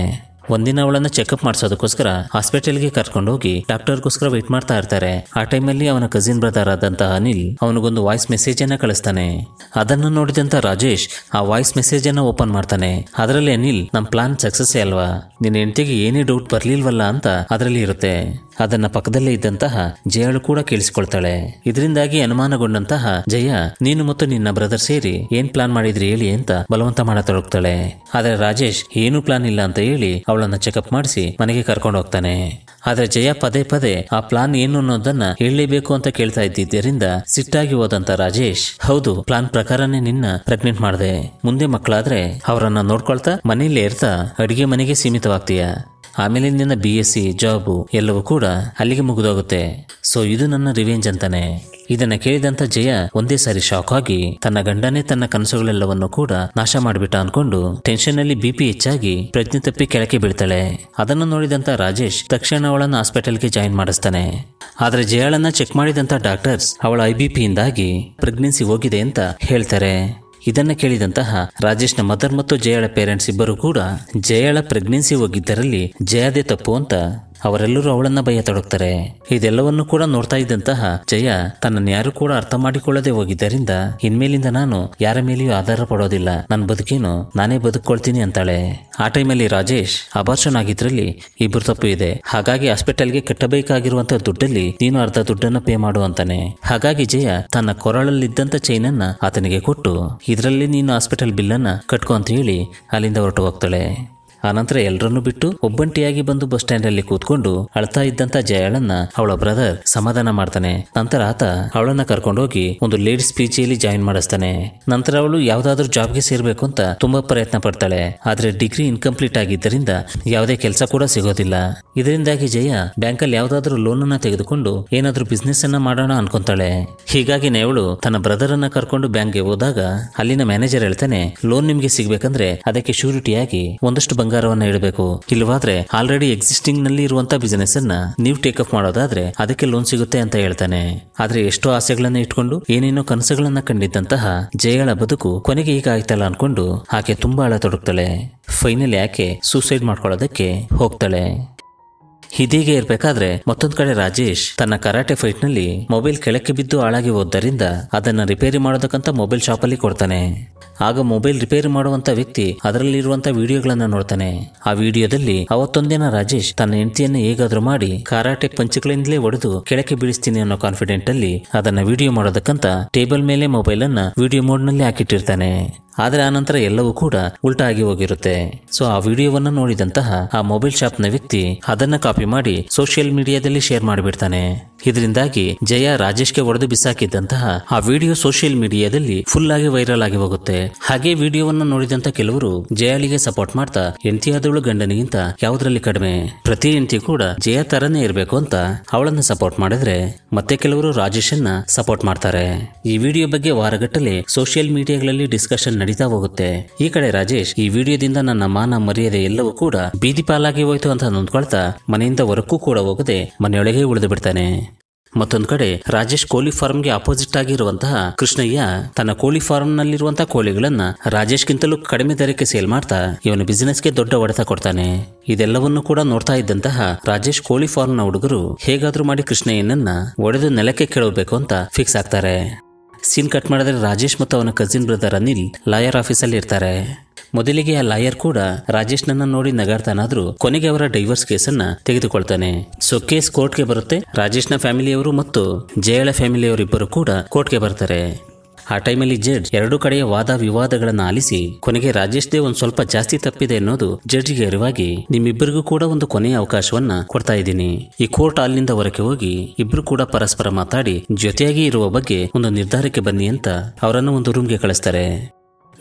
ಒಂದಿನ ಅವಳನ್ನ ಚೆಕ್ಅಪ್ ಮಾಡಿಸೋದಕ್ಕೋಸ್ಕರ ಹಾಸ್ಪಿಟಲ್ಗೆ ಹೋಗಿ ಡಾಕ್ಟರ್ಗೋಸ್ಕರ ವೆಯ್ಟ್ ಮಾಡ್ತಾ ಇರ್ತಾರೆ ಆ ಟೈಮಲ್ಲಿ ಅವನ ಕಸಿನ್ ಬ್ರದರ್ ಆದಂತಹ ಅನಿಲ್ ಅವನಿಗೊಂದು ವಾಯ್ಸ್ ಮೆಸೇಜ್ ಅನ್ನ ಕಳಿಸ್ತಾನೆ ಅದನ್ನು ನೋಡಿದಂತ ರಾಜೇಶ್ ಆ ವಾಯ್ಸ್ ಮೆಸೇಜ್ ಅನ್ನ ಓಪನ್ ಮಾಡ್ತಾನೆ ಅದರಲ್ಲಿ ಅನಿಲ್ ನಮ್ಮ ಪ್ಲಾನ್ ಸಕ್ಸಸ್ ಅಲ್ವಾ ನಿನ್ನ ಹೆಂಡತಿಗೆ ಏನೇ ಡೌಟ್ ಬರ್ಲಿಲ್ವಲ್ಲ ಅಂತ ಅದರಲ್ಲಿ ಇರುತ್ತೆ ಅದನ್ನ ಪಕ್ಕದಲ್ಲೇ ಇದ್ದಂತಹ ಜಯಳು ಕೂಡ ಕೇಳಿಸಿಕೊಳ್ತಾಳೆ ಇದರಿಂದಾಗಿ ಅನುಮಾನಗೊಂಡಂತಹ ಜಯ ನೀನು ಮತ್ತು ನಿನ್ನ ಬ್ರದರ್ ಸೇರಿ ಏನ್ ಪ್ಲಾನ್ ಮಾಡಿದ್ರಿ ಹೇಳಿ ಅಂತ ಬಲವಂತ ಮಾಡತೊಡಗ್ತಾಳೆ ಆದರೆ ರಾಜೇಶ್ ಏನೂ ಪ್ಲಾನ್ ಇಲ್ಲ ಅಂತ ಹೇಳಿ ಅವಳನ್ನ ಚೆಕಪ್ ಮಾಡಿಸಿ ಮನೆಗೆ ಕರ್ಕೊಂಡು ಹೋಗ್ತಾನೆ ಆದ್ರೆ ಜಯ ಪದೇ ಪದೇ ಆ ಪ್ಲಾನ್ ಏನು ಅನ್ನೋದನ್ನ ಹೇಳಲೇಬೇಕು ಅಂತ ಕೇಳ್ತಾ ಇದ್ದಿದ್ದರಿಂದ ಸಿಟ್ಟಾಗಿ ಹೋದಂತ ರಾಜೇಶ್ ಹೌದು ಪ್ಲಾನ್ ಪ್ರಕಾರನೇ ನಿನ್ನ ಪ್ರೆಗ್ನೆಂಟ್ ಮಾಡಿದೆ ಮುಂದೆ ಮಕ್ಕಳಾದ್ರೆ ಅವರನ್ನ ನೋಡ್ಕೊಳ್ತಾ ಮನೆಯಲ್ಲೇ ಇರ್ತಾ ಅಡಿಗೆ ಮನೆಗೆ ಸೀಮಿತವಾಗ್ತೀಯಾ ಆಮೇಲೆ ನಿನ್ನ ಬಿ ಎಸ್ ಸಿ ಜಾಬು ಎಲ್ಲವೂ ಕೂಡ ಅಲ್ಲಿಗೆ ಮುಗಿದೋಗುತ್ತೆ ಸೊ ಇದು ನನ್ನ ರಿವೆಂಜ್ ಅಂತಾನೆ ಇದನ್ನ ಕೇಳಿದಂತ ಜಯ ಒಂದೇ ಸಾರಿ ಶಾಕ್ ಆಗಿ ತನ್ನ ಗಂಡನೇ ತನ್ನ ಕನಸುಗಳೆಲ್ಲವನ್ನು ಕೂಡ ನಾಶ ಮಾಡಿಬಿಟ್ಟ ಅನ್ಕೊಂಡು ಟೆನ್ಷನ್ ಅಲ್ಲಿ ಬಿಪಿ ಹೆಚ್ಚಾಗಿ ಪ್ರಜ್ಞೆ ತಪ್ಪಿ ಕೆಳಕ್ಕೆ ಬೀಳ್ತಾಳೆ ಅದನ್ನು ನೋಡಿದಂತ ರಾಜೇಶ್ ತಕ್ಷಣ ಅವಳನ್ನ ಹಾಸ್ಪಿಟಲ್ಗೆ ಜಾಯಿನ್ ಮಾಡಿಸ್ತಾನೆ ಆದ್ರೆ ಜಯಾಳನ್ನ ಚೆಕ್ ಮಾಡಿದಂತ ಡಾಕ್ಟರ್ಸ್ ಅವಳ ಐ ಬಿ ಪಿಯಿಂದಾಗಿ ಪ್ರೆಗ್ನೆನ್ಸಿ ಹೋಗಿದೆ ಅಂತ ಹೇಳ್ತಾರೆ ಇದನ್ನು ಕೇಳಿದಂತಹ ರಾಜೇಶ್ನ ಮದರ್ ಮತ್ತು ಜಯಳ ಪೇರೆಂಟ್ಸ್ ಇಬ್ಬರು ಕೂಡ ಜಯಳ ಪ್ರೆಗ್ನೆನ್ಸಿ ಹೋಗಿದ್ದರಲ್ಲಿ ಜಯದೇ ತಪ್ಪು ಅಂತ ಅವರೆಲ್ಲರೂ ಅವಳನ್ನ ತೊಡಗ್ತಾರೆ ಇದೆಲ್ಲವನ್ನು ಕೂಡ ನೋಡ್ತಾ ಇದ್ದಂತಹ ಜಯ ತನ್ನನ್ನು ಯಾರು ಕೂಡ ಅರ್ಥ ಮಾಡಿಕೊಳ್ಳದೆ ಹೋಗಿದ್ದರಿಂದ ಇನ್ಮೇಲಿಂದ ನಾನು ಯಾರ ಮೇಲೆಯೂ ಆಧಾರ ಪಡೋದಿಲ್ಲ ನನ್ನ ಬದುಕೇನು ನಾನೇ ಬದುಕೊಳ್ತೀನಿ ಅಂತಾಳೆ ಆ ಟೈಮಲ್ಲಿ ರಾಜೇಶ್ ಅಬಾರ್ಷನ್ ಆಗಿದ್ರಲ್ಲಿ ಇಬ್ಬರು ತಪ್ಪು ಇದೆ ಹಾಗಾಗಿ ಹಾಸ್ಪಿಟಲ್ಗೆ ಕಟ್ಟಬೇಕಾಗಿರುವಂತ ದುಡ್ಡಲ್ಲಿ ನೀನು ಅರ್ಧ ದುಡ್ಡನ್ನ ಪೇ ಮಾಡು ಅಂತಾನೆ ಹಾಗಾಗಿ ಜಯ ತನ್ನ ಕೊರಳಲ್ಲಿದ್ದಂತ ಅನ್ನ ಆತನಿಗೆ ಕೊಟ್ಟು ಇದರಲ್ಲಿ ನೀನು ಹಾಸ್ಪಿಟಲ್ ಬಿಲ್ಲನ್ನು ಕಟ್ಕೋ ಅಂತ ಹೇಳಿ ಅಲ್ಲಿಂದ ಹೊರಟು ಹೋಗ್ತಾಳೆ ಆನಂತರ ಎಲ್ಲರನ್ನೂ ಬಿಟ್ಟು ಒಬ್ಬಂಟಿಯಾಗಿ ಬಂದು ಬಸ್ ಸ್ಟ್ಯಾಂಡ್ ಅಲ್ಲಿ ಕೂತ್ಕೊಂಡು ಅಳ್ತಾ ಇದ್ದಂತ ಜಯಾಳನ್ನ ಅವಳ ಬ್ರದರ್ ಸಮಾಧಾನ ಮಾಡ್ತಾನೆ ನಂತರ ಆತ ಅವಳನ್ನ ಹೋಗಿ ಒಂದು ಲೇಡೀಸ್ ಪಿಜಿಯಲ್ಲಿ ಜಾಯಿನ್ ಮಾಡಿಸ್ತಾನೆ ನಂತರ ಅವಳು ಯಾವ್ದಾದ್ರು ಜಾಬ್ಗೆ ಸೇರ್ಬೇಕು ಅಂತ ತುಂಬಾ ಪ್ರಯತ್ನ ಪಡ್ತಾಳೆ ಆದ್ರೆ ಡಿಗ್ರಿ ಇನ್ಕಂಪ್ಲೀಟ್ ಆಗಿದ್ದರಿಂದ ಯಾವುದೇ ಕೆಲಸ ಕೂಡ ಸಿಗೋದಿಲ್ಲ ಇದರಿಂದಾಗಿ ಜಯ ಬ್ಯಾಂಕ್ ಅಲ್ಲಿ ಯಾವ್ದಾದ್ರು ಲೋನ್ ಅನ್ನ ತೆಗೆದುಕೊಂಡು ಏನಾದ್ರೂ ಬಿಸ್ನೆಸ್ ಅನ್ನ ಮಾಡೋಣ ಅನ್ಕೊಂತಾಳೆ ಹೀಗಾಗಿ ಅವಳು ತನ್ನ ಬ್ರದರ್ ಅನ್ನ ಕರ್ಕೊಂಡು ಗೆ ಹೋದಾಗ ಅಲ್ಲಿನ ಮ್ಯಾನೇಜರ್ ಹೇಳ್ತಾನೆ ಲೋನ್ ನಿಮ್ಗೆ ಸಿಗ್ಬೇಕಂದ್ರೆ ಅದಕ್ಕೆ ಆಗಿ ಒಂದಷ್ಟು ಬಂಗಾರವನ್ನ ಇಡಬೇಕು ಇಲ್ಲವಾದ್ರೆ ಆಲ್ರೆಡಿ ಎಕ್ಸಿಸ್ಟಿಂಗ್ ನಲ್ಲಿ ಇರುವಂತ ಬಿಸಿನೆಸ್ ಅನ್ನ ನೀವು ಟೇಕಪ್ ಮಾಡೋದಾದ್ರೆ ಅದಕ್ಕೆ ಲೋನ್ ಸಿಗುತ್ತೆ ಅಂತ ಹೇಳ್ತಾನೆ ಆದ್ರೆ ಎಷ್ಟೋ ಆಸೆಗಳನ್ನ ಇಟ್ಕೊಂಡು ಏನೇನೋ ಕನಸುಗಳನ್ನ ಕಂಡಿದ್ದಂತಹ ಜಯಗಳ ಬದುಕು ಕೊನೆಗೆ ಈಗ ಆಯ್ತಲ್ಲ ಅನ್ಕೊಂಡು ಆಕೆ ತುಂಬಾ ತೊಡಗ್ತಾಳೆ ಫೈನಲಿ ಆಕೆ ಸೂಸೈಡ್ ಮಾಡ್ಕೊಳ್ಳೋದಕ್ಕೆ ಹೋಗ್ತಾಳೆ ಹೀಗೆ ಇರಬೇಕಾದ್ರೆ ಮತ್ತೊಂದು ಕಡೆ ರಾಜೇಶ್ ತನ್ನ ಕರಾಟೆ ಫೈಟ್ ನಲ್ಲಿ ಮೊಬೈಲ್ ಕೆಳಕ್ಕೆ ಬಿದ್ದು ಹಾಳಾಗಿ ಹೋದ್ದರಿಂದ ಅದನ್ನ ರಿಪೇರಿ ಮಾಡೋದಕ್ಕಂತ ಮೊಬೈಲ್ ಶಾಪ್ ಅಲ್ಲಿ ಕೊಡ್ತಾನೆ ಆಗ ಮೊಬೈಲ್ ರಿಪೇರಿ ಮಾಡುವಂತ ವ್ಯಕ್ತಿ ಅದರಲ್ಲಿರುವಂತ ವಿಡಿಯೋಗಳನ್ನ ನೋಡ್ತಾನೆ ಆ ವಿಡಿಯೋದಲ್ಲಿ ಅವತ್ತೊಂದಿನ ರಾಜೇಶ್ ತನ್ನ ಹೆಂಡತಿಯನ್ನು ಹೇಗಾದ್ರೂ ಮಾಡಿ ಕರಾಟೆ ಪಂಚಗಳಿಂದಲೇ ಒಡೆದು ಕೆಳಕ್ಕೆ ಬೀಳಿಸ್ತೀನಿ ಅನ್ನೋ ಕಾನ್ಫಿಡೆಂಟ್ ಅಲ್ಲಿ ಅದನ್ನ ವಿಡಿಯೋ ಮಾಡೋದಕ್ಕಂತ ಟೇಬಲ್ ಮೇಲೆ ಮೊಬೈಲ್ ಅನ್ನ ವಿಡಿಯೋ ಮೋಡ್ ನಲ್ಲಿ ಹಾಕಿಟ್ಟಿರ್ತಾನೆ ಆದರೆ ಆ ನಂತರ ಎಲ್ಲವೂ ಕೂಡ ಉಲ್ಟಾಗಿ ಹೋಗಿರುತ್ತೆ ಸೊ ಆ ವಿಡಿಯೋವನ್ನು ನೋಡಿದಂತಹ ಆ ಮೊಬೈಲ್ ಶಾಪ್ ನ ವ್ಯಕ್ತಿ ಅದನ್ನ ಕಾಪಿ ಮಾಡಿ ಸೋಷಿಯಲ್ ಮೀಡಿಯಾದಲ್ಲಿ ಶೇರ್ ಮಾಡಿಬಿಡ್ತಾನೆ ಇದರಿಂದಾಗಿ ಜಯ ರಾಜೇಶ್ಗೆ ಒಡೆದು ಬಿಸಾಕಿದ್ದಂತಹ ಆ ವಿಡಿಯೋ ಸೋಷಿಯಲ್ ಮೀಡಿಯಾದಲ್ಲಿ ಫುಲ್ ಆಗಿ ವೈರಲ್ ಆಗಿ ಹೋಗುತ್ತೆ ಹಾಗೆ ವಿಡಿಯೋವನ್ನು ನೋಡಿದಂತ ಕೆಲವರು ಜಯಾಳಿಗೆ ಸಪೋರ್ಟ್ ಮಾಡ್ತಾ ಎಂತಿಯಾದವಳು ಗಂಡನಿಗಿಂತ ಯಾವುದರಲ್ಲಿ ಕಡಿಮೆ ಪ್ರತಿ ಎಂತಿ ಕೂಡ ಜಯ ತರನೇ ಇರಬೇಕು ಅಂತ ಅವಳನ್ನ ಸಪೋರ್ಟ್ ಮಾಡಿದ್ರೆ ಮತ್ತೆ ಕೆಲವರು ರಾಜೇಶನ್ನ ಸಪೋರ್ಟ್ ಮಾಡ್ತಾರೆ ಈ ವಿಡಿಯೋ ಬಗ್ಗೆ ವಾರಗಟ್ಟಲೆ ಸೋಷಿಯಲ್ ಮೀಡಿಯಾಗಳಲ್ಲಿ ಡಿಸ್ಕಷನ್ ನಡೀತಾ ಹೋಗುತ್ತೆ ಈ ಕಡೆ ರಾಜೇಶ್ ಈ ವಿಡಿಯೋದಿಂದ ನನ್ನ ಮಾನ ಮರ್ಯಾದೆ ಎಲ್ಲವೂ ಕೂಡ ಬೀದಿ ಪಾಲಾಗಿ ಹೋಯ್ತು ಅಂತ ನೊಂದ್ಕೊಳ್ತಾ ಮನೆಯಿಂದ ಹೊರಕ್ಕೂ ಕೂಡ ಹೋಗದೆ ಮನೆಯೊಳಗೆ ಉಳಿದು ಬಿಡ್ತಾನೆ ಮತ್ತೊಂದು ಕಡೆ ರಾಜೇಶ್ ಕೋಳಿ ಫಾರ್ಮ್ಗೆ ಅಪೋಸಿಟ್ ಆಗಿರುವಂತಹ ಕೃಷ್ಣಯ್ಯ ತನ್ನ ಕೋಳಿ ಫಾರ್ಮ್ ನಲ್ಲಿರುವಂತಹ ಕೋಳಿಗಳನ್ನ ರಾಜೇಶ್ಗಿಂತಲೂ ಕಡಿಮೆ ದರಕ್ಕೆ ಸೇಲ್ ಮಾಡ್ತಾ ಇವನು ಬಿಸಿನೆಸ್ಗೆ ದೊಡ್ಡ ಒಡೆತ ಕೊಡ್ತಾನೆ ಇದೆಲ್ಲವನ್ನೂ ಕೂಡ ನೋಡ್ತಾ ಇದ್ದಂತಹ ರಾಜೇಶ್ ಕೋಳಿ ಫಾರ್ಮ್ನ ಹುಡುಗರು ಹೇಗಾದ್ರೂ ಮಾಡಿ ಕೃಷ್ಣಯ್ಯನನ್ನ ಒಡೆದು ನೆಲಕ್ಕೆ ಕೇಳಬೇಕು ಅಂತ ಫಿಕ್ಸ್ ಆಗ್ತಾರೆ ಸೀನ್ ಕಟ್ ಮಾಡಿದ್ರೆ ರಾಜೇಶ್ ಮತ್ತು ಅವನ ಕಸಿನ್ ಬ್ರದರ್ ಅನಿಲ್ ಲಾಯರ್ ಆಫೀಸಲ್ಲಿ ಇರ್ತಾರೆ ಮೊದಲಿಗೆ ಆ ಲಾಯರ್ ಕೂಡ ರಾಜೇಶ್ ನನ್ನ ನೋಡಿ ನಗಾಡ್ತಾನಾದ್ರೂ ಕೊನೆಗೆ ಅವರ ಡೈವರ್ಸ್ ಕೇಸನ್ನ ತೆಗೆದುಕೊಳ್ತಾನೆ ಸೊ ಕೇಸ್ ಕೋರ್ಟ್ಗೆ ಬರುತ್ತೆ ರಾಜೇಶ್ನ ಫ್ಯಾಮಿಲಿಯವರು ಮತ್ತು ಜಯಳ ಫ್ಯಾಮಿಲಿಯವರಿಬ್ಬರು ಕೂಡ ಕೋರ್ಟ್ಗೆ ಬರ್ತಾರೆ ಆ ಟೈಮಲ್ಲಿ ಜಡ್ಜ್ ಎರಡು ಕಡೆಯ ವಾದ ವಿವಾದಗಳನ್ನು ಆಲಿಸಿ ಕೊನೆಗೆ ರಾಜೇಶ್ ದೇವ್ ಒಂದು ಸ್ವಲ್ಪ ಜಾಸ್ತಿ ತಪ್ಪಿದೆ ಅನ್ನೋದು ಜಡ್ಜ್ಗೆ ಅರಿವಾಗಿ ನಿಮ್ಮಿಬ್ಬರಿಗೂ ಕೂಡ ಒಂದು ಕೊನೆಯ ಅವಕಾಶವನ್ನ ಕೊಡ್ತಾ ಇದ್ದೀನಿ ಈ ಕೋರ್ಟ್ ಅಲ್ಲಿಂದ ಹೊರಕೆ ಹೋಗಿ ಇಬ್ರು ಕೂಡ ಪರಸ್ಪರ ಮಾತಾಡಿ ಜೊತೆಯಾಗಿ ಇರುವ ಬಗ್ಗೆ ಒಂದು ನಿರ್ಧಾರಕ್ಕೆ ಬನ್ನಿ ಅಂತ ಅವರನ್ನು ಒಂದು ರೂಮ್ಗೆ ಕಳಿಸ್ತಾರೆ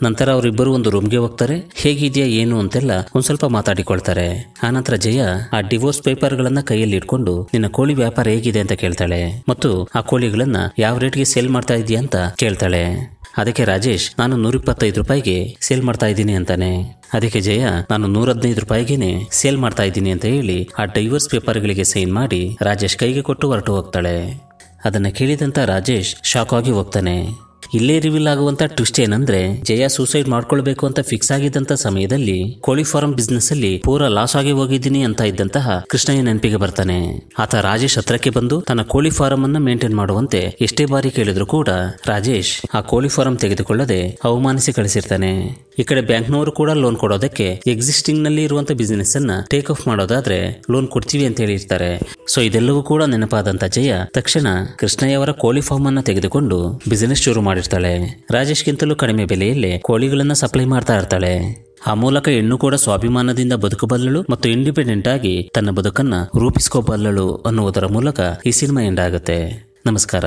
ನಂತರ ಅವರಿಬ್ಬರು ಒಂದು ರೂಮ್ಗೆ ಹೋಗ್ತಾರೆ ಹೇಗಿದೆಯಾ ಏನು ಅಂತೆಲ್ಲ ಒಂದ್ ಸ್ವಲ್ಪ ಮಾತಾಡಿಕೊಳ್ತಾರೆ ಆನಂತರ ಜಯ ಆ ಡಿವೋರ್ಸ್ ಪೇಪರ್ ಗಳನ್ನ ಕೈಯಲ್ಲಿ ಇಟ್ಕೊಂಡು ನಿನ್ನ ಕೋಳಿ ವ್ಯಾಪಾರ ಹೇಗಿದೆ ಅಂತ ಕೇಳ್ತಾಳೆ ಮತ್ತು ಆ ಕೋಳಿಗಳನ್ನ ಯಾವ ರೇಟ್ಗೆ ಸೇಲ್ ಮಾಡ್ತಾ ಇದೆಯಾ ಅಂತ ಕೇಳ್ತಾಳೆ ಅದಕ್ಕೆ ರಾಜೇಶ್ ನಾನು ನೂರಿಪ್ಪತ್ತೈದು ರೂಪಾಯಿಗೆ ಸೇಲ್ ಮಾಡ್ತಾ ಇದ್ದೀನಿ ಅಂತಾನೆ ಅದಕ್ಕೆ ಜಯ ನಾನು ನೂರ ಹದಿನೈದು ರೂಪಾಯಿಗೇನೆ ಸೇಲ್ ಮಾಡ್ತಾ ಇದ್ದೀನಿ ಅಂತ ಹೇಳಿ ಆ ಡೈವರ್ಸ್ ಪೇಪರ್ಗಳಿಗೆ ಸೈನ್ ಮಾಡಿ ರಾಜೇಶ್ ಕೈಗೆ ಕೊಟ್ಟು ಹೊರಟು ಹೋಗ್ತಾಳೆ ಅದನ್ನು ಕೇಳಿದಂತ ರಾಜೇಶ್ ಶಾಕ್ ಆಗಿ ಹೋಗ್ತಾನೆ ಇಲ್ಲೇ ರಿವೀಲ್ ಆಗುವಂತ ಟ್ವಿಸ್ಟ್ ಏನಂದ್ರೆ ಜಯ ಸೂಸೈಡ್ ಮಾಡ್ಕೊಳ್ಬೇಕು ಅಂತ ಫಿಕ್ಸ್ ಆಗಿದ್ದಂತ ಸಮಯದಲ್ಲಿ ಕೋಳಿ ಫಾರಂ ಬಿಸ್ನೆಸ್ ಅಲ್ಲಿ ಪೂರಾ ಲಾಸ್ ಆಗಿ ಹೋಗಿದ್ದೀನಿ ಅಂತ ಇದ್ದಂತಹ ಕೃಷ್ಣಯ್ಯ ನೆನಪಿಗೆ ಬರ್ತಾನೆ ಆತ ರಾಜೇಶ್ ಹತ್ರಕ್ಕೆ ಬಂದು ತನ್ನ ಕೋಳಿ ಫಾರಂ ಅನ್ನ ಮೇಂಟೈನ್ ಮಾಡುವಂತೆ ಎಷ್ಟೇ ಬಾರಿ ಕೇಳಿದ್ರು ಕೂಡ ರಾಜೇಶ್ ಆ ಕೋಳಿ ಫಾರಂ ತೆಗೆದುಕೊಳ್ಳದೆ ಅವಮಾನಿಸಿ ಕಳಿಸಿರ್ತಾನೆ ಈ ಕಡೆ ಬ್ಯಾಂಕ್ನವರು ಕೂಡ ಲೋನ್ ಕೊಡೋದಕ್ಕೆ ಎಕ್ಸಿಸ್ಟಿಂಗ್ ನಲ್ಲಿ ಇರುವಂತ ಬಿಸ್ನೆಸ್ ಅನ್ನ ಟೇಕ್ ಆಫ್ ಮಾಡೋದಾದ್ರೆ ಲೋನ್ ಕೊಡ್ತೀವಿ ಅಂತ ಹೇಳಿರ್ತಾರೆ ಸೊ ಇದೆಲ್ಲವೂ ಕೂಡ ನೆನಪಾದಂತ ಜಯ ತಕ್ಷಣ ಕೃಷ್ಣಯ್ಯವರ ಕೋಳಿ ಫಾರ್ಮ್ ಅನ್ನ ತೆಗೆದುಕೊಂಡು ಬಿಸಿನೆಸ್ ಶುರು ಮಾಡಿರ್ತಾಳೆ ರಾಜೇಶ್ಗಿಂತಲೂ ಕಡಿಮೆ ಬೆಲೆಯಲ್ಲಿ ಕೋಳಿಗಳನ್ನ ಸಪ್ಲೈ ಮಾಡ್ತಾ ಇರ್ತಾಳೆ ಆ ಮೂಲಕ ಹೆಣ್ಣು ಕೂಡ ಸ್ವಾಭಿಮಾನದಿಂದ ಬದುಕಬಲ್ಲಳು ಮತ್ತು ಇಂಡಿಪೆಂಡೆಂಟ್ ಆಗಿ ತನ್ನ ಬದುಕನ್ನ ರೂಪಿಸ್ಕೋಬಲ್ಲಳು ಅನ್ನುವುದರ ಮೂಲಕ ಈ ಸಿನಿಮಾ ಎಂಡ್ ಆಗುತ್ತೆ ನಮಸ್ಕಾರ